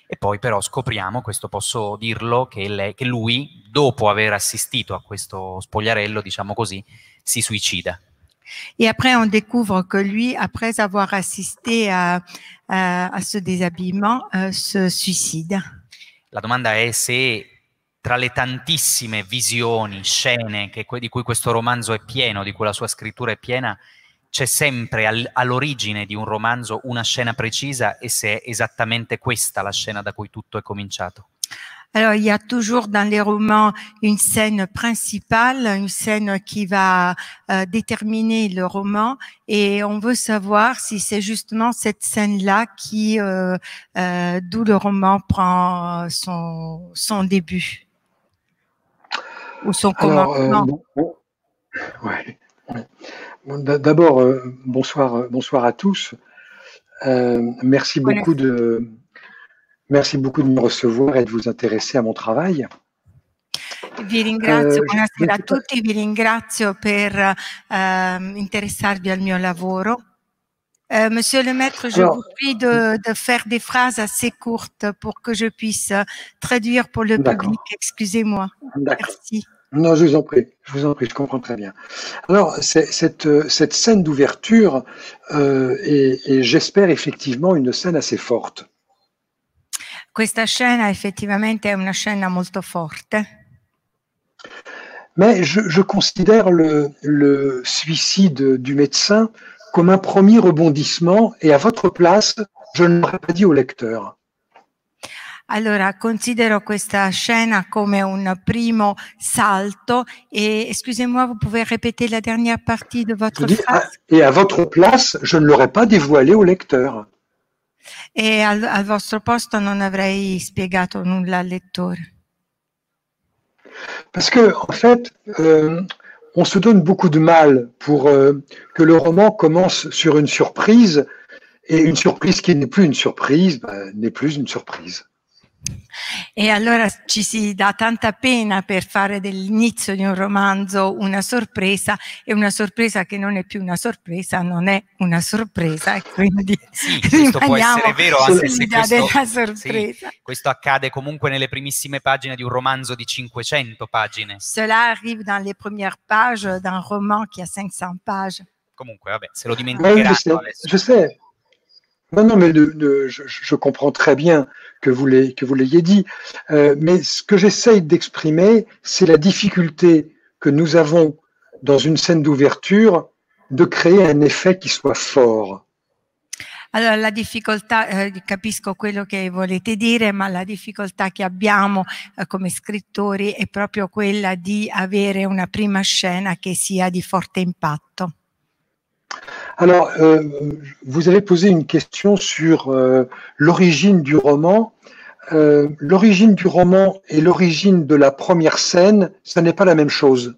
E poi però scopriamo, questo posso dirlo, che, lei, che lui, dopo aver assistito a questo spogliarello, diciamo così, si suicida. Et après, on découvre que lui, après avoir assisté à, à, à ce déshabillement, euh, se suicide. La domanda è se tra le tantissime visioni, scene che, di cui questo romanzo è pieno, di cui la sua scrittura è piena, c'è sempre al, all'origine di un romanzo una scena precisa e se è esattamente questa la scena da cui tutto è cominciato. Alors, il y a toujours dans les romans une scène principale, une scène qui va euh, déterminer le roman, et on veut savoir si c'est justement cette scène-là qui, euh, euh, d'où le roman prend son, son début ou son commencement. D'abord, bonsoir, bonsoir à tous. Euh, merci beaucoup de Merci beaucoup de me recevoir et de vous intéresser à mon travail. Vi ringrazio, euh, buonasera a tutti, vi ringrazio per euh, interessarvi al mio lavoro. Euh, Monsieur le maître, je vous prie de, faire des phrases assez courtes pour que je puisse traduire pour le public. Excusez-moi. Merci. Non, je vous en prie, je vous en prie, je comprends très bien. Alors, cette, cette, scène d'ouverture euh, est j'espère, effectivement une scène assez forte. Cette scène, effectivement, est une scène molto forte. Mais je, considère le, suicide du médecin comme un premier rebondissement et à votre place, je ne l'aurais pas dit au lecteur. je considère cette scène comme un premier salto et excusez-moi, vous pouvez répéter la dernière partie de votre phrase Et à votre place, je ne l'aurais pas dévoilé au lecteur. Et al, non spiegato Parce que, en fait, euh, on se donne beaucoup de mal pour euh, que le roman commence sur une surprise, et une surprise qui n'est plus une surprise bah, n'est plus une surprise. E allora ci si dà tanta pena per fare dell'inizio di un romanzo una sorpresa e una sorpresa che non è più una sorpresa, non è una sorpresa e quindi sì, questo può essere vero anche se questo, sì, questo accade comunque nelle primissime pagine di un romanzo di 500 pagine. Cela arrive dans les premières pages d'un roman qui a 500 pages. Comunque, vabbè, se lo dimenticheranno adesso. Non, non, mais de, je, comprends très bien que vous l'ayez dit. Euh, mais ce que j'essaye d'exprimer, c'est la difficulté que nous avons dans une scène d'ouverture de créer un effet qui soit fort. Alors la difficoltà, eh, capisco quello che volete dire, mais la difficulté que abbiamo avons eh, come scrittori est proprio quella di avere una prima scena che sia di forte impatto. Alors, euh, vous avez posé une question sur euh, l'origine du roman. Euh, l'origine du roman et l'origine de la première scène, ce n'est pas la même chose.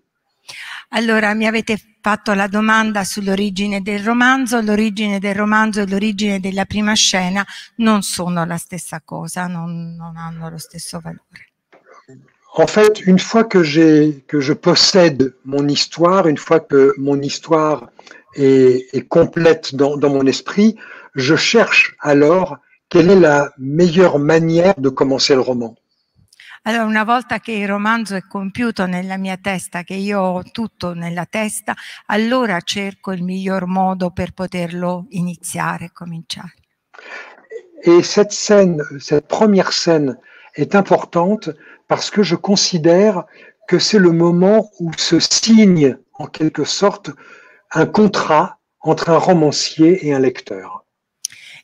Allora, mi avete fatto la domanda sull'origine del romanzo, l'origine del romanzo e l'origine della prima scena non sono la stessa cosa, non, non hanno lo stesso valore. En fait, une fois que, que je possède mon histoire, une fois que mon histoire et, complète dans, mon esprit, je cherche alors quelle est la meilleure manière de commencer le roman. Allora, una volta che il romanzo è compiuto nella mia testa, che io ho tutto nella testa, allora cerco il miglior modo per poterlo iniziare, cominciare. Et cette scène, cette première scène est importante parce que je considère que c'est le moment où se signe en quelque sorte un contrat entre un romancier e un lecteur.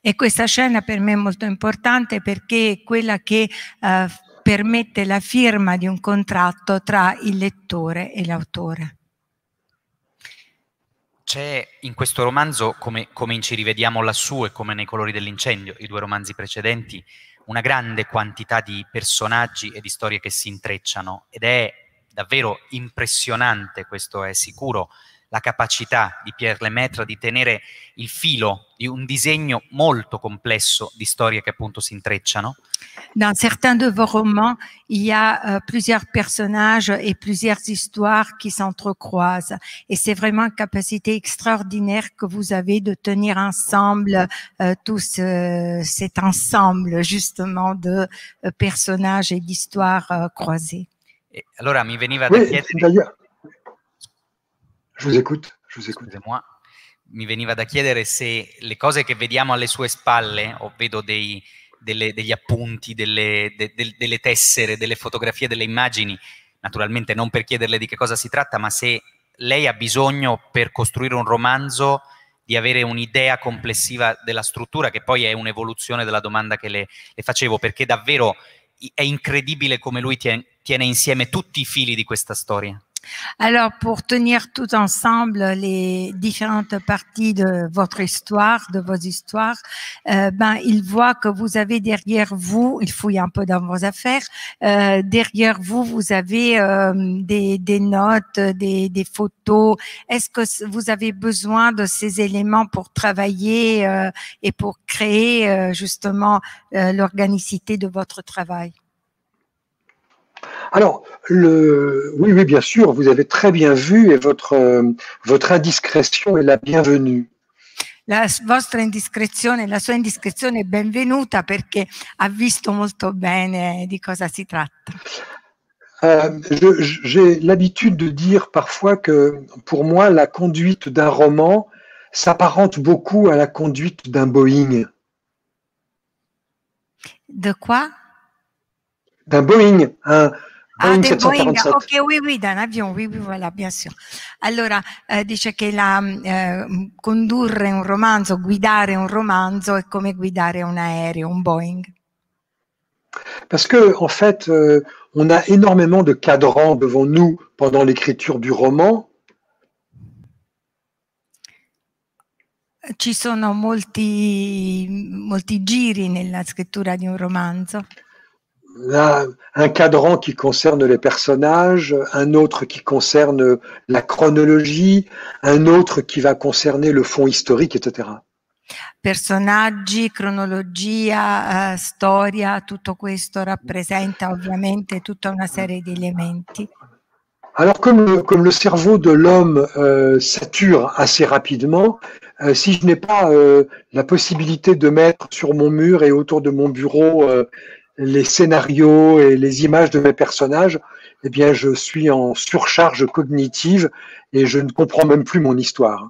E questa scena per me è molto importante perché è quella che eh, permette la firma di un contratto tra il lettore e l'autore. C'è in questo romanzo, come, come in Ci rivediamo lassù e come nei colori dell'incendio, i due romanzi precedenti, una grande quantità di personaggi e di storie che si intrecciano ed è davvero impressionante, questo è sicuro, la capacità di Pierre Lemaitre di tenere il filo di un disegno molto complesso di storie che appunto si intrecciano. Dans certains de vos romans, il y a euh, plusieurs personnages et plusieurs histoires qui s'entrecroisent. Et c'est vraiment une capacité extraordinaire que vous avez de tenir ensemble euh, tout ce, cet ensemble justement de euh, personnages et d'histoires euh, croisées. Et, allora mi veniva da oui, chiedere... Je vous écoute, je vous écoute. mi veniva da chiedere se le cose che vediamo alle sue spalle, o vedo dei, delle, degli appunti, delle, de, de, delle, tessere, delle fotografie, delle immagini, naturalmente non per chiederle di che cosa si tratta, ma se lei ha bisogno per costruire un romanzo di avere un'idea complessiva della struttura, che poi è un'evoluzione della domanda che le, le facevo, perché davvero è incredibile come lui tiene, tiene insieme tutti i fili di questa storia. Alors, pour tenir tout ensemble les différentes parties de votre histoire, de vos histoires, euh, ben, il voit que vous avez derrière vous, il fouille un peu dans vos affaires, euh, derrière vous, vous avez euh, des, notes, des, des photos. Est-ce que vous avez besoin de ces éléments pour travailler et pour créer justement l'organicité de votre travail alors, oui, oui, bien sûr, vous avez très bien vu et votre, euh, votre indiscrétion est la bienvenue. La vostra indiscrezione, la sua indiscrezione è benvenuta perché ha visto molto bene di cosa si tratta. Euh, j'ai l'habitude de dire parfois que pour moi, la conduite d'un roman s'apparente beaucoup à la conduite d'un Boeing. De quoi d'un Boeing. Un, ah, Boeing, Boeing, ok, oui, oui, d'un avion, oui, oui, voilà, bien sûr. Allora, eh, dice che la, eh, condurre un romanzo, guidare un romanzo è come guidare un aereo, un Boeing. Parce que, en fait, euh, on a énormément de cadrans devant nous pendant l'écriture du roman. Ci sono molti, molti giri nella scrittura di un romanzo. un, cadran qui concerne les personnages, un autre qui concerne la chronologie, un autre qui va concerner le fond historique, etc. Personaggi, cronologia, histoire, eh, storia, tutto questo rappresenta ovviamente tutta una serie Alors comme, le cerveau de l'homme euh, sature assez rapidement, euh, si je n'ai pas euh, la possibilité de mettre sur mon mur et autour de mon bureau les scénarios et les images de mes personnages, eh bien, je suis en surcharge cognitive et je ne comprends même plus mon histoire.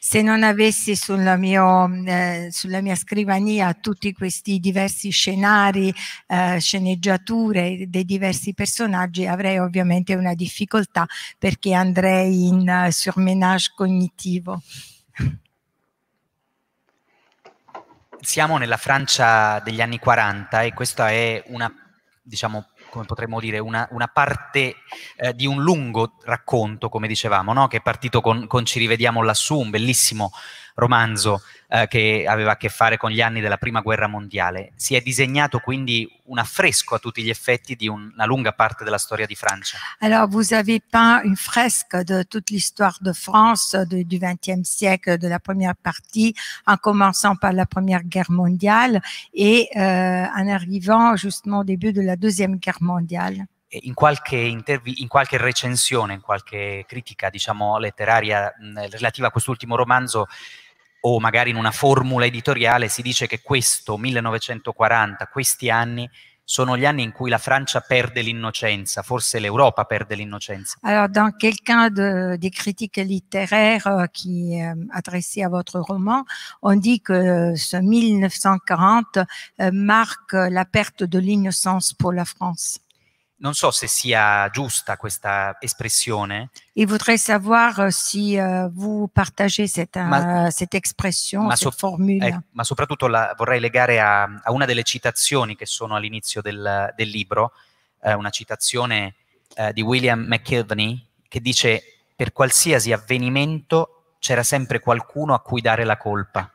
Se non avessi pas mio, eh, sulla mia scrivania tutti questi diversi scenari, eh, sceneggiature dei diversi personaggi, avrei ovviamente una difficoltà perché andrei in uh, surmenage cognitivo. siamo nella Francia degli anni 40 e questa è una, diciamo, come potremmo dire, una, una parte eh, di un lungo racconto, come dicevamo, no? che è partito con, con Ci rivediamo lassù, un bellissimo romanzo eh, che aveva a che fare con gli anni della prima guerra mondiale. Si è disegnato quindi un affresco a tutti gli effetti di un, una lunga parte della storia di Francia. Alors vous avez peint une fresque de toute l'histoire de France de, du XXe siècle, de la première partie, en commençant par la première guerre mondiale et euh, en arrivant justement au début de la deuxième guerre mondiale. In qualche, in qualche, recensione, in qualche critica diciamo, letteraria mh, relativa a quest'ultimo romanzo, o magari in una formula editoriale si dice che questo 1940, questi anni sono gli anni in cui la Francia perde l'innocenza, forse l'Europa perde l'innocenza. Allora, dans quelqu'un de, des critiques littéraires euh, qui euh, adressé à votre roman, on dit che ce 1940 euh, marque la perte de l'innocence pour la France. Non so se sia giusta questa espressione. E vorrei sapere euh, se euh, voi partagate questa euh, espressione, ma, uh, Eh, ma soprattutto la vorrei legare a, a, una delle citazioni che sono all'inizio del, del, libro, eh, una citazione eh, di William McKilveny che dice per qualsiasi avvenimento c'era sempre qualcuno à cui dare la colpa.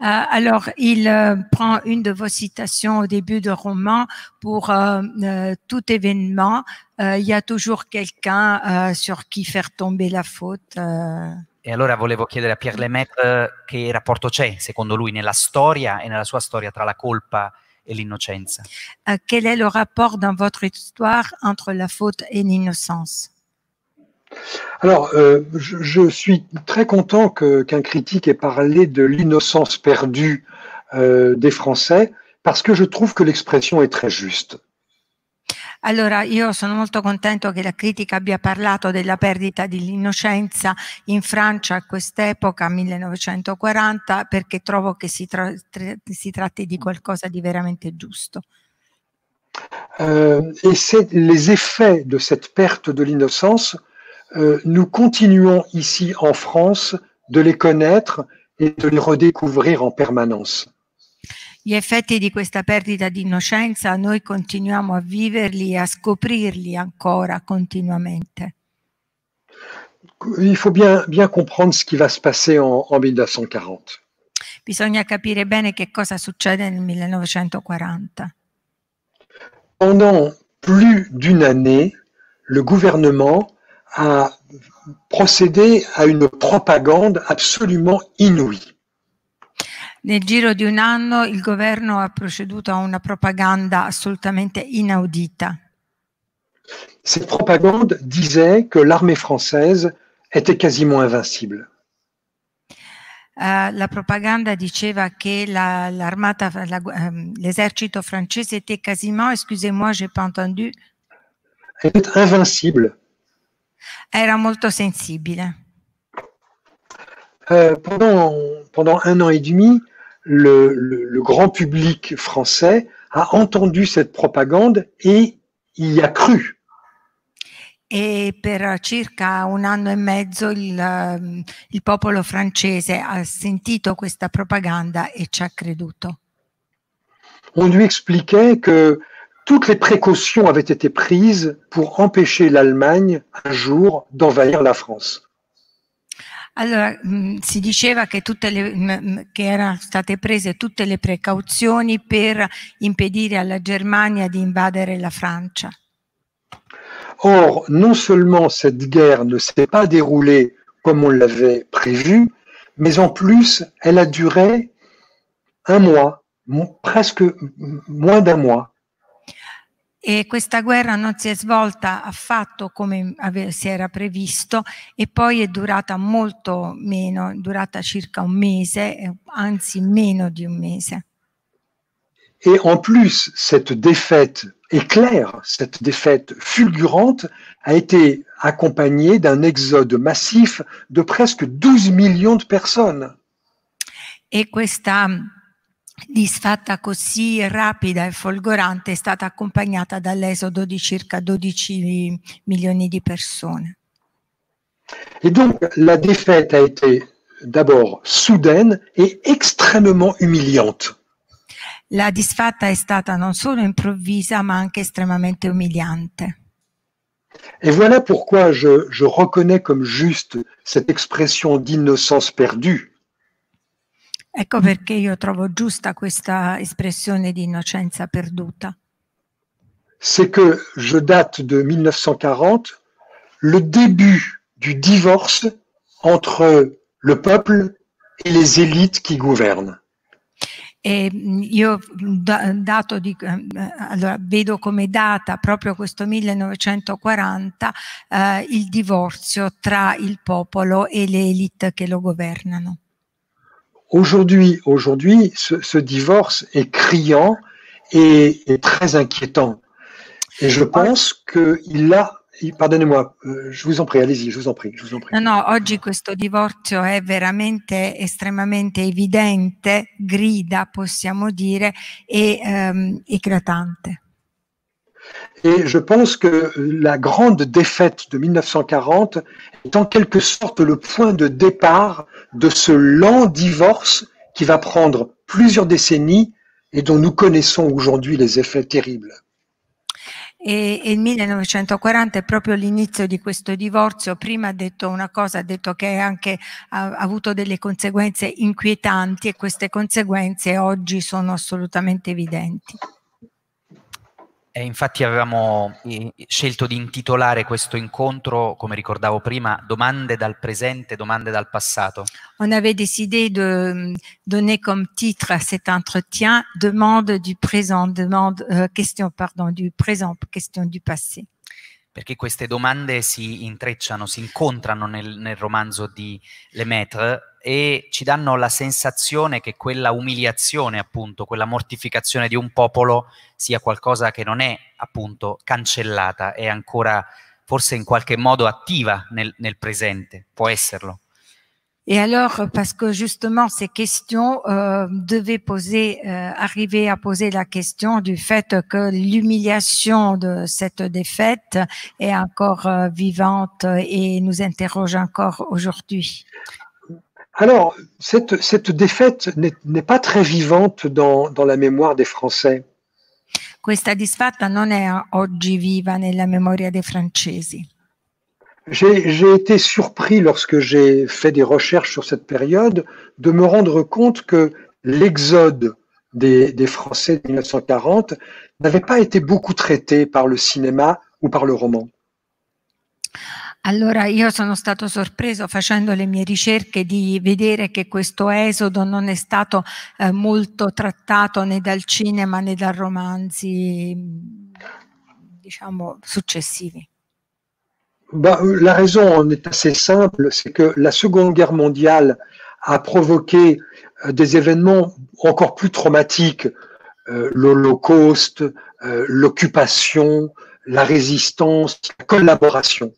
Euh, alors, il euh, prend une de vos citations au début du roman pour euh, tout événement, il y a toujours quelqu'un sur qui faire tomber la faute. Et e alors, je voulais demander à Pierre Lemaitre quel eh, rapport c'è, selon lui, nella storia dans e nella sua storia tra la colpa et l'innocence. quel est le rapport dans votre histoire entre la faute et l'innocence alors, euh, je, suis très content qu'un critique ait parlé de l'innocence perdue euh, des Français, parce que je trouve que l'expression est très juste. Allora, io sono molto contento che la critica abbia parlato della perdita dell'innocenza in Francia a quest'epoca, 1940, perché trovo che si, tra si tratti di qualcosa di veramente giusto. Euh, et c'est les effets de cette perte de l'innocence euh, nous continuons ici en France de les connaître et de les redécouvrir en permanence. Gli effetti di questa perdita di innocenza noi continuiamo a viverli e a scoprirli ancora continuamente. Il faut bien, bien comprendre ce qui va se passer en, en 1940. Bisogna capire bene che cosa succede nel 1940. Pendant plus d'une année, le gouvernement a procédé à une propagande absolument inouïe. Nel giro di un anno il governo ha proceduto a una propaganda assolutamente inaudita. Cette propagande disait que l'armée française était quasiment invincible. Eh, la propaganda diceva che l'armata, la, ehm, l'esercito francese était quasiment, excusez-moi, j'ai pas entendu. était invincible Era molto sensibile. Euh, pendant, pendant, un an et demi, le, le, le, grand public français a entendu cette propagande et y a cru. E per circa un anno e mezzo il, ehm, il popolo francese ha sentito questa propaganda e ci ha creduto. On lui expliquait que toutes les précautions avaient été prises pour empêcher l'Allemagne un jour d'envahir la France. Alors, mm, si diceva che, le, mm, mm, che, state prese tutte le precauzioni per impedire alla Germania la Francia. Or, non seulement cette guerre ne s'est pas déroulée comme on l'avait prévu, mais en plus, elle a duré un mois, presque moins d'un mois. e questa guerra non si è svolta affatto come si era previsto e poi è durata molto meno, è durata circa un mese, eh, anzi meno di un mese. E en plus, questa défaite éclair, questa défaite fulgurante, ha été accompagnée d'un exode massif de presque 12 milioni di persone. E questa disfatta così rapida e folgorante è stata accompagnata dall'esodo di circa 12 milioni di persone. E donc la défaite a été d'abord soudaine e estremamente humiliante. La disfatta è stata non solo improvvisa ma anche estremamente umiliante. E voilà pourquoi je, je reconnais come juste cette expression d'innocence perdue. Ecco perché io trovo giusta questa espressione di innocenza perduta. C'est que je date de 1940, le début du divorce entre le peuple et les élites qui gouvernent. E mm, io dato di, eh, allora, vedo come data proprio questo 1940 eh, il divorzio tra il popolo e le elite che lo governano. Aujourd'hui, aujourd'hui, ce, divorce est criant et, très inquiétant. Et je pense qu'il a pardonnez moi euh, je vous en prie, allez-y, je vous en prie, je vous en prie. No, no, oggi questo divorzio è veramente estremamente evidente, grida, possiamo dire, e um, eclatante. Et je pense que la grande défaite de 1940 est en quelque sorte le point de départ de ce lent divorce qui va prendre plusieurs décennies et dont nous connaissons aujourd'hui les effets terribles. Et e 1940 è proprio l'inizio di questo divorzio. Prima ha detto una cosa, ha detto che anche ha avuto delle conseguenze inquietanti e queste conseguenze oggi sono assolutamente evidenti. E infatti avevamo scelto di intitolare questo incontro, come ricordavo prima, Domande dal presente, domande dal passato. On avait décidé de mm, donner comme titre à cet entretien Domande du présent, demande, euh, question, pardon, du présent, question du passé. Perché queste domande si intrecciano, si incontrano nel, nel romanzo di Lemaitre e ci danno la sensazione che quella umiliazione, appunto, quella mortificazione di un popolo sia qualcosa che non è appunto cancellata, è ancora forse in qualche modo attiva nel, nel presente, può esserlo. Et alors, parce que justement, ces questions euh, devaient poser, euh, arriver à poser la question du fait que l'humiliation de cette défaite est encore euh, vivante et nous interroge encore aujourd'hui. Alors, cette, défaite n'est pas très vivante dans, la mémoire des Français. Questa disfatta non è oggi viva nella memoria dei francesi. J'ai été surpris lorsque j'ai fait des recherches sur cette période de me rendre compte que l'exode des, des, Français de 1940 n'avait pas été beaucoup traité par le cinéma ou par le roman. Allora, io sono stato sorpreso facendo le mie ricerche di vedere che questo esodo non è stato eh, molto trattato né dal cinema né da romanzi, diciamo, successivi. Bah, la ragione è assez simple, c'est che la seconda guerra mondiale ha provoqué euh, des événements encore plus traumatiques, euh, l'Holocauste, euh, l'occupation, la résistance, la collaboration.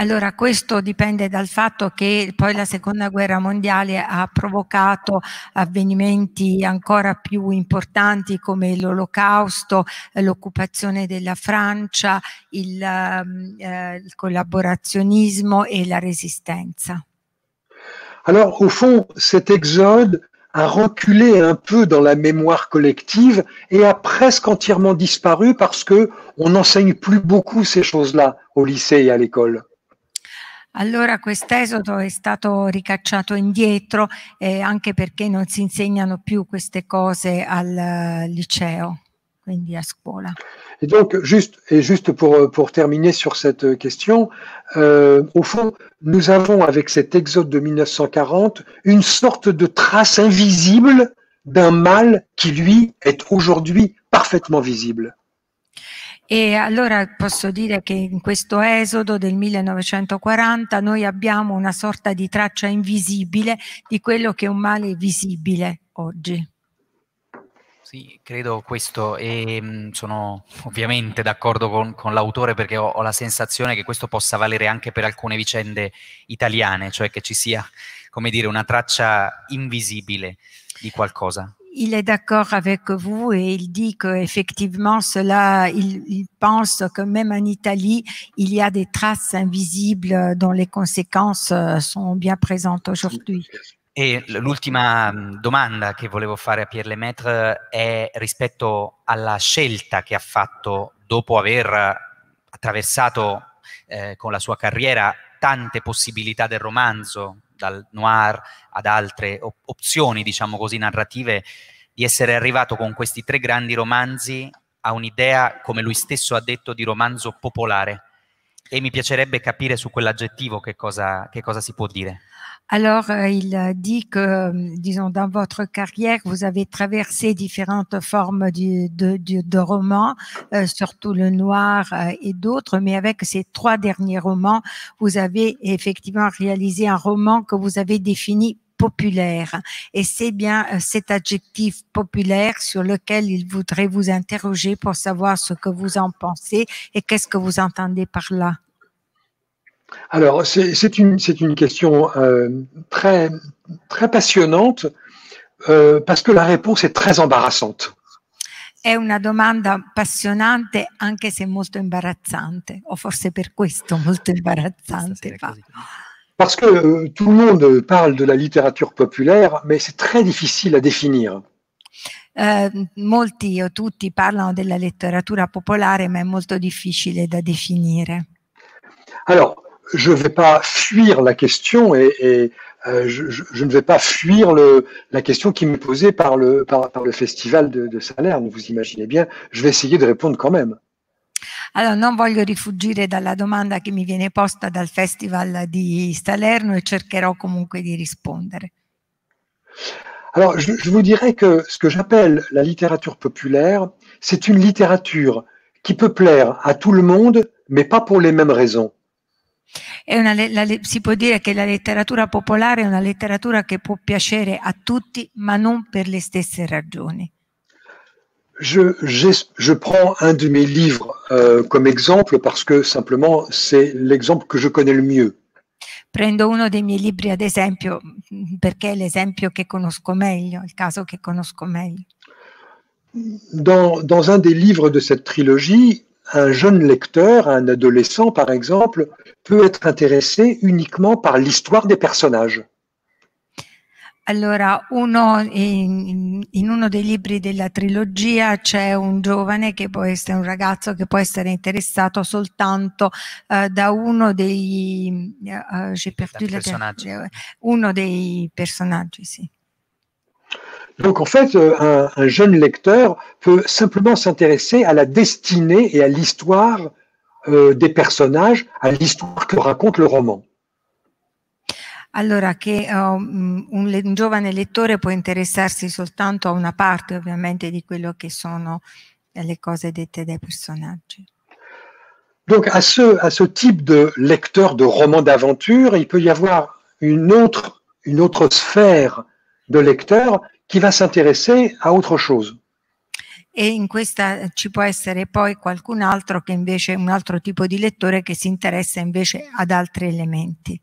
Allora, questo dipende dal fatto che poi la seconda guerra mondiale ha provocato avvenimenti ancora più importanti come l'olocausto, l'occupazione della Francia, il, ehm, eh, il collaborazionismo e la resistenza. Allora, au fond, cet exode a reculé un peu dans la mémoire collective et a presque entièrement disparu parce que on n'enseigne plus beaucoup ces choses-là au lycée et à l'école. Allora quest'esodo è stato ricacciato indietro et eh, anche perché non si insegnano più queste cose al eh, liceo, quindi à scuola. Et donc, juste, et juste pour, euh, terminer sur cette euh, question, euh, au fond, nous avons avec cet exode de 1940 une sorte de trace invisible d'un mal qui, lui, est aujourd'hui parfaitement visible. E allora posso dire che in questo esodo del 1940 noi abbiamo una sorta di traccia invisibile di quello che è un male visibile oggi. Sì, credo questo e mm, sono ovviamente d'accordo con, con l'autore perché ho, ho, la sensazione che questo possa valere anche per alcune vicende italiane, cioè che ci sia, come dire, una traccia invisibile di qualcosa. il est d'accord avec vous et il dit que effectivement cela, il, pense que même en Italie, il y a des traces invisibles dont les conséquences euh, sont bien présentes aujourd'hui. et l'ultima mm, domanda che volevo fare à Pierre Lemaitre eh, è rispetto alla scelta che ha fatto dopo aver attraversato avec eh, con la sua carriera tante possibilità del romanzo, dal noir ad altre op- opzioni, diciamo così, narrative, di essere arrivato con questi tre grandi romanzi a un'idea, come lui stesso ha detto, di romanzo popolare. E mi piacerebbe capire su quell'aggettivo che cosa, che cosa si può dire. Alors, euh, il dit que, euh, disons, dans votre carrière, vous avez traversé différentes formes de, romans, euh, surtout le noir et d'autres, mais avec ces trois derniers romans, vous avez effectivement réalisé un roman que vous avez défini populaire. Et c'est bien cet adjectif populaire sur lequel il voudrait vous interroger pour savoir ce que vous en pensez et qu'est-ce que vous entendez par là. Alors, c'est une, une, question euh, très, très passionnante euh, parce que la réponse est très embarrassante. È una domanda appassionante anche se molto imbarazzante, o forse per questo molto imbarazzante. Parce que euh, tout le monde parle de la littérature populaire, mais c'est très difficile à définir. molti o tutti parlano della letteratura popolare, ma è molto difficile à définir. Alors, je ne vais pas fuir la question et, euh, je, ne vais pas fuir la question qui m'est posée par le, festival de, Salerno, vous imaginez bien, je vais essayer de répondre quand même. Alors, non voglio rifuggire dalla domanda che mi viene posta dal Festival di Salerno e cercherò comunque di rispondere. Alors, je vous dirais que ce que j'appelle la littérature populaire, c'est une littérature qui peut plaire à tout le monde, mais pas pour les mêmes raisons. Una, la, si può dire che la letteratura popolare è una letteratura che può piacere a tutti, ma non per le stesse ragioni. Je, je, je prends un de mes livres euh, comme exemple parce que simplement c'est l'exemple que je connais le mieux. Prendo uno dei miei libri ad esempio perché è l'esempio che conosco meglio, il caso che conosco meglio. Dans, dans un des livres de cette trilogie, un jeune lecteur, un adolescent par exemple, peut être intéressé uniquement par l'histoire des personnages. alors uno, in, uno dei libri della trilogia c'è un giovane che può essere un ragazzo che può essere interessato soltanto par eh, da uno dei, uh, personaggi. uno dei personaggi, Donc en fait, euh, un, un jeune lecteur peut simplement s'intéresser à la destinée et à l'histoire euh, des personnages à l'histoire que raconte le roman. Alors, eh, un, jeune lecteur peut s'intéresser seulement à une partie évidemment, de ce que sont les choses dites des personnages. Donc, à ce, type de lecteur de romans d'aventure, il peut y avoir une autre, une autre sphère de lecteur qui va s'intéresser à autre chose. Et in questa ci può essere poi qualcun altro che invece un altro tipo de lettore che s'intéresse interessa invece ad altri elementi.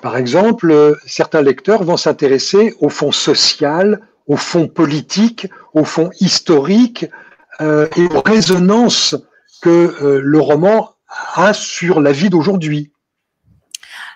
Par exemple, certains lecteurs vont s'intéresser au fond social, au fond politique, au fond historique euh, et aux résonances que euh, le roman a sur la vie d'aujourd'hui.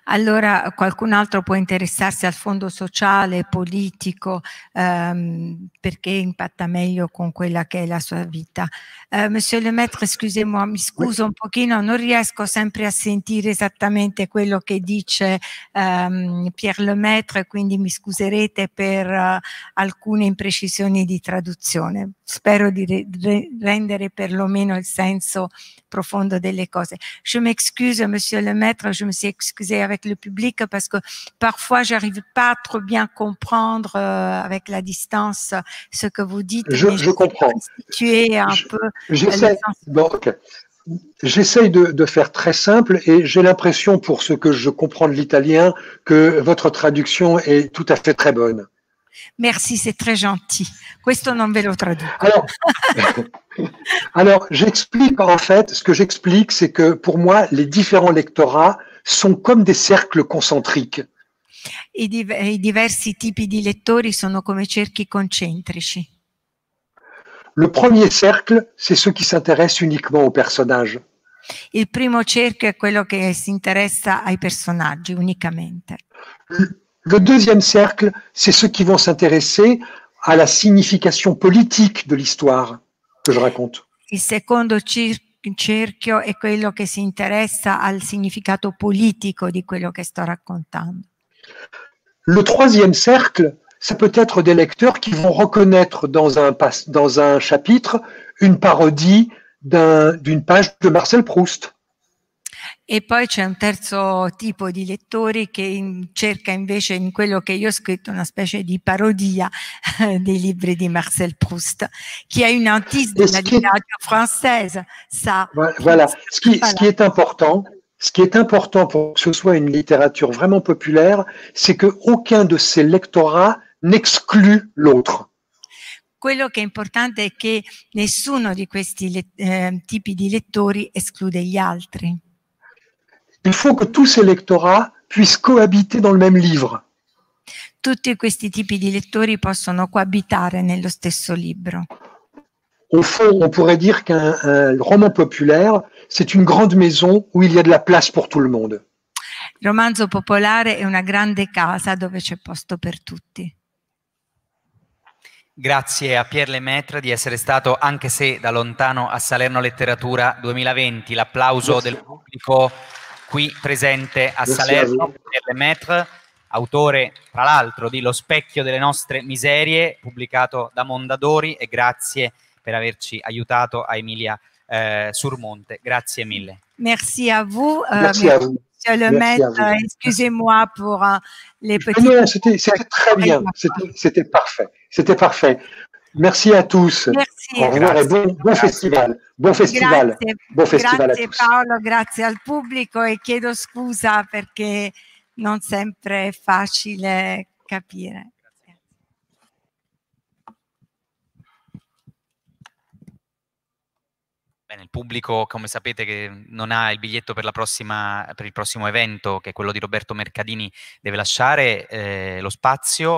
allora qualcun altro può interessarsi al fondo sociale, politico, ehm, perché impatta meglio con quella che è la sua vita eh, Monsieur Le Maître, excusez-moi, mi scuso un pochino, non riesco sempre a sentire esattamente quello che dice ehm, Pierre Le Maître, quindi mi scuserete per eh, alcune imprecisioni di traduzione. Spero di re re rendere perlomeno il senso profondo delle cose. Je m'excuse, Monsieur Le Maître, je me suis excusé avec le public parce que parfois j'arrive pas trop bien comprendre euh, avec la distance ce que vous dites. Je, je comprends. Tu es un je... peu J'essaie donc j'essaie de, de, faire très simple et j'ai l'impression, pour ce que je comprends de l'italien, que votre traduction est tout à fait très bonne. Merci, c'est très gentil. Questo non ve lo traduco. Alors, alors j'explique en fait, ce que j'explique, c'est que pour moi, les différents lectorats sont comme des cercles concentriques. Les div I diversi tipi di lettori sono come cerchi concentrici. Le premier cercle, c'est ceux qui s'intéressent uniquement aux personnages. Il primo cerchio è quello che si interessa ai personaggi unicamente. Le deuxième cercle, c'est ceux qui vont s'intéresser à la signification politique de l'histoire que je raconte. Il secondo cerchio è quello che si interessa al significato politico di quello che sto raccontando. Le troisième cercle, ça peut être des lecteurs qui vont reconnaître dans un, dans un chapitre une parodie d'une page de Marcel Proust. Et puis, il un terzo tipo di lettori che cerca invece in quello che io ho scritto una specie di parodia eh, dei libri di Marcel Proust, e qui a une antise de la littérature française. Ça, voilà, ce qui, ce qui est important, ce qui est important pour que ce soit une littérature vraiment populaire, c'est que aucun de ces lectorats n'esclut l'autre. Quello che è importante è che nessuno di questi eh, tipi di lettori esclude gli altri. Il faut que tous ces lectorats puissent cohabiter dans le même livre. Tutti questi tipi di lettori possono coabitare nello stesso libro. Au fond, on pourrait dire qu'un roman populaire, c'est une grande maison où il y a de la place pour tout le monde. Il romanzo popolare è una grande casa dove c'è posto per tutti. Grazie a Pierre Lemaitre di essere stato, anche se da lontano, a Salerno Letteratura 2020. L'applauso del pubblico qui presente a Grazie Salerno. A Pierre Lemaitre, autore tra l'altro di Lo specchio delle nostre miserie, pubblicato da Mondadori e grazie per averci aiutato a Emilia eh, Surmonte. Grazie mille. Merci a voi. Euh, merci à vous. Monsieur le Merci maître, excusez-moi pour euh, les petits... Non, c'était très bien, c'était parfait. C'était parfait. Merci à tous. Merci. Au revoir grazie. e buon, buon festival. Buon festival. Grazie, buon festival grazie Paolo, grazie al pubblico e chiedo scusa perché non sempre è facile capire. il pubblico, come sapete, che non ha il biglietto per, prossima, per, il prossimo evento, che è quello di Roberto Mercadini, deve lasciare eh, lo spazio.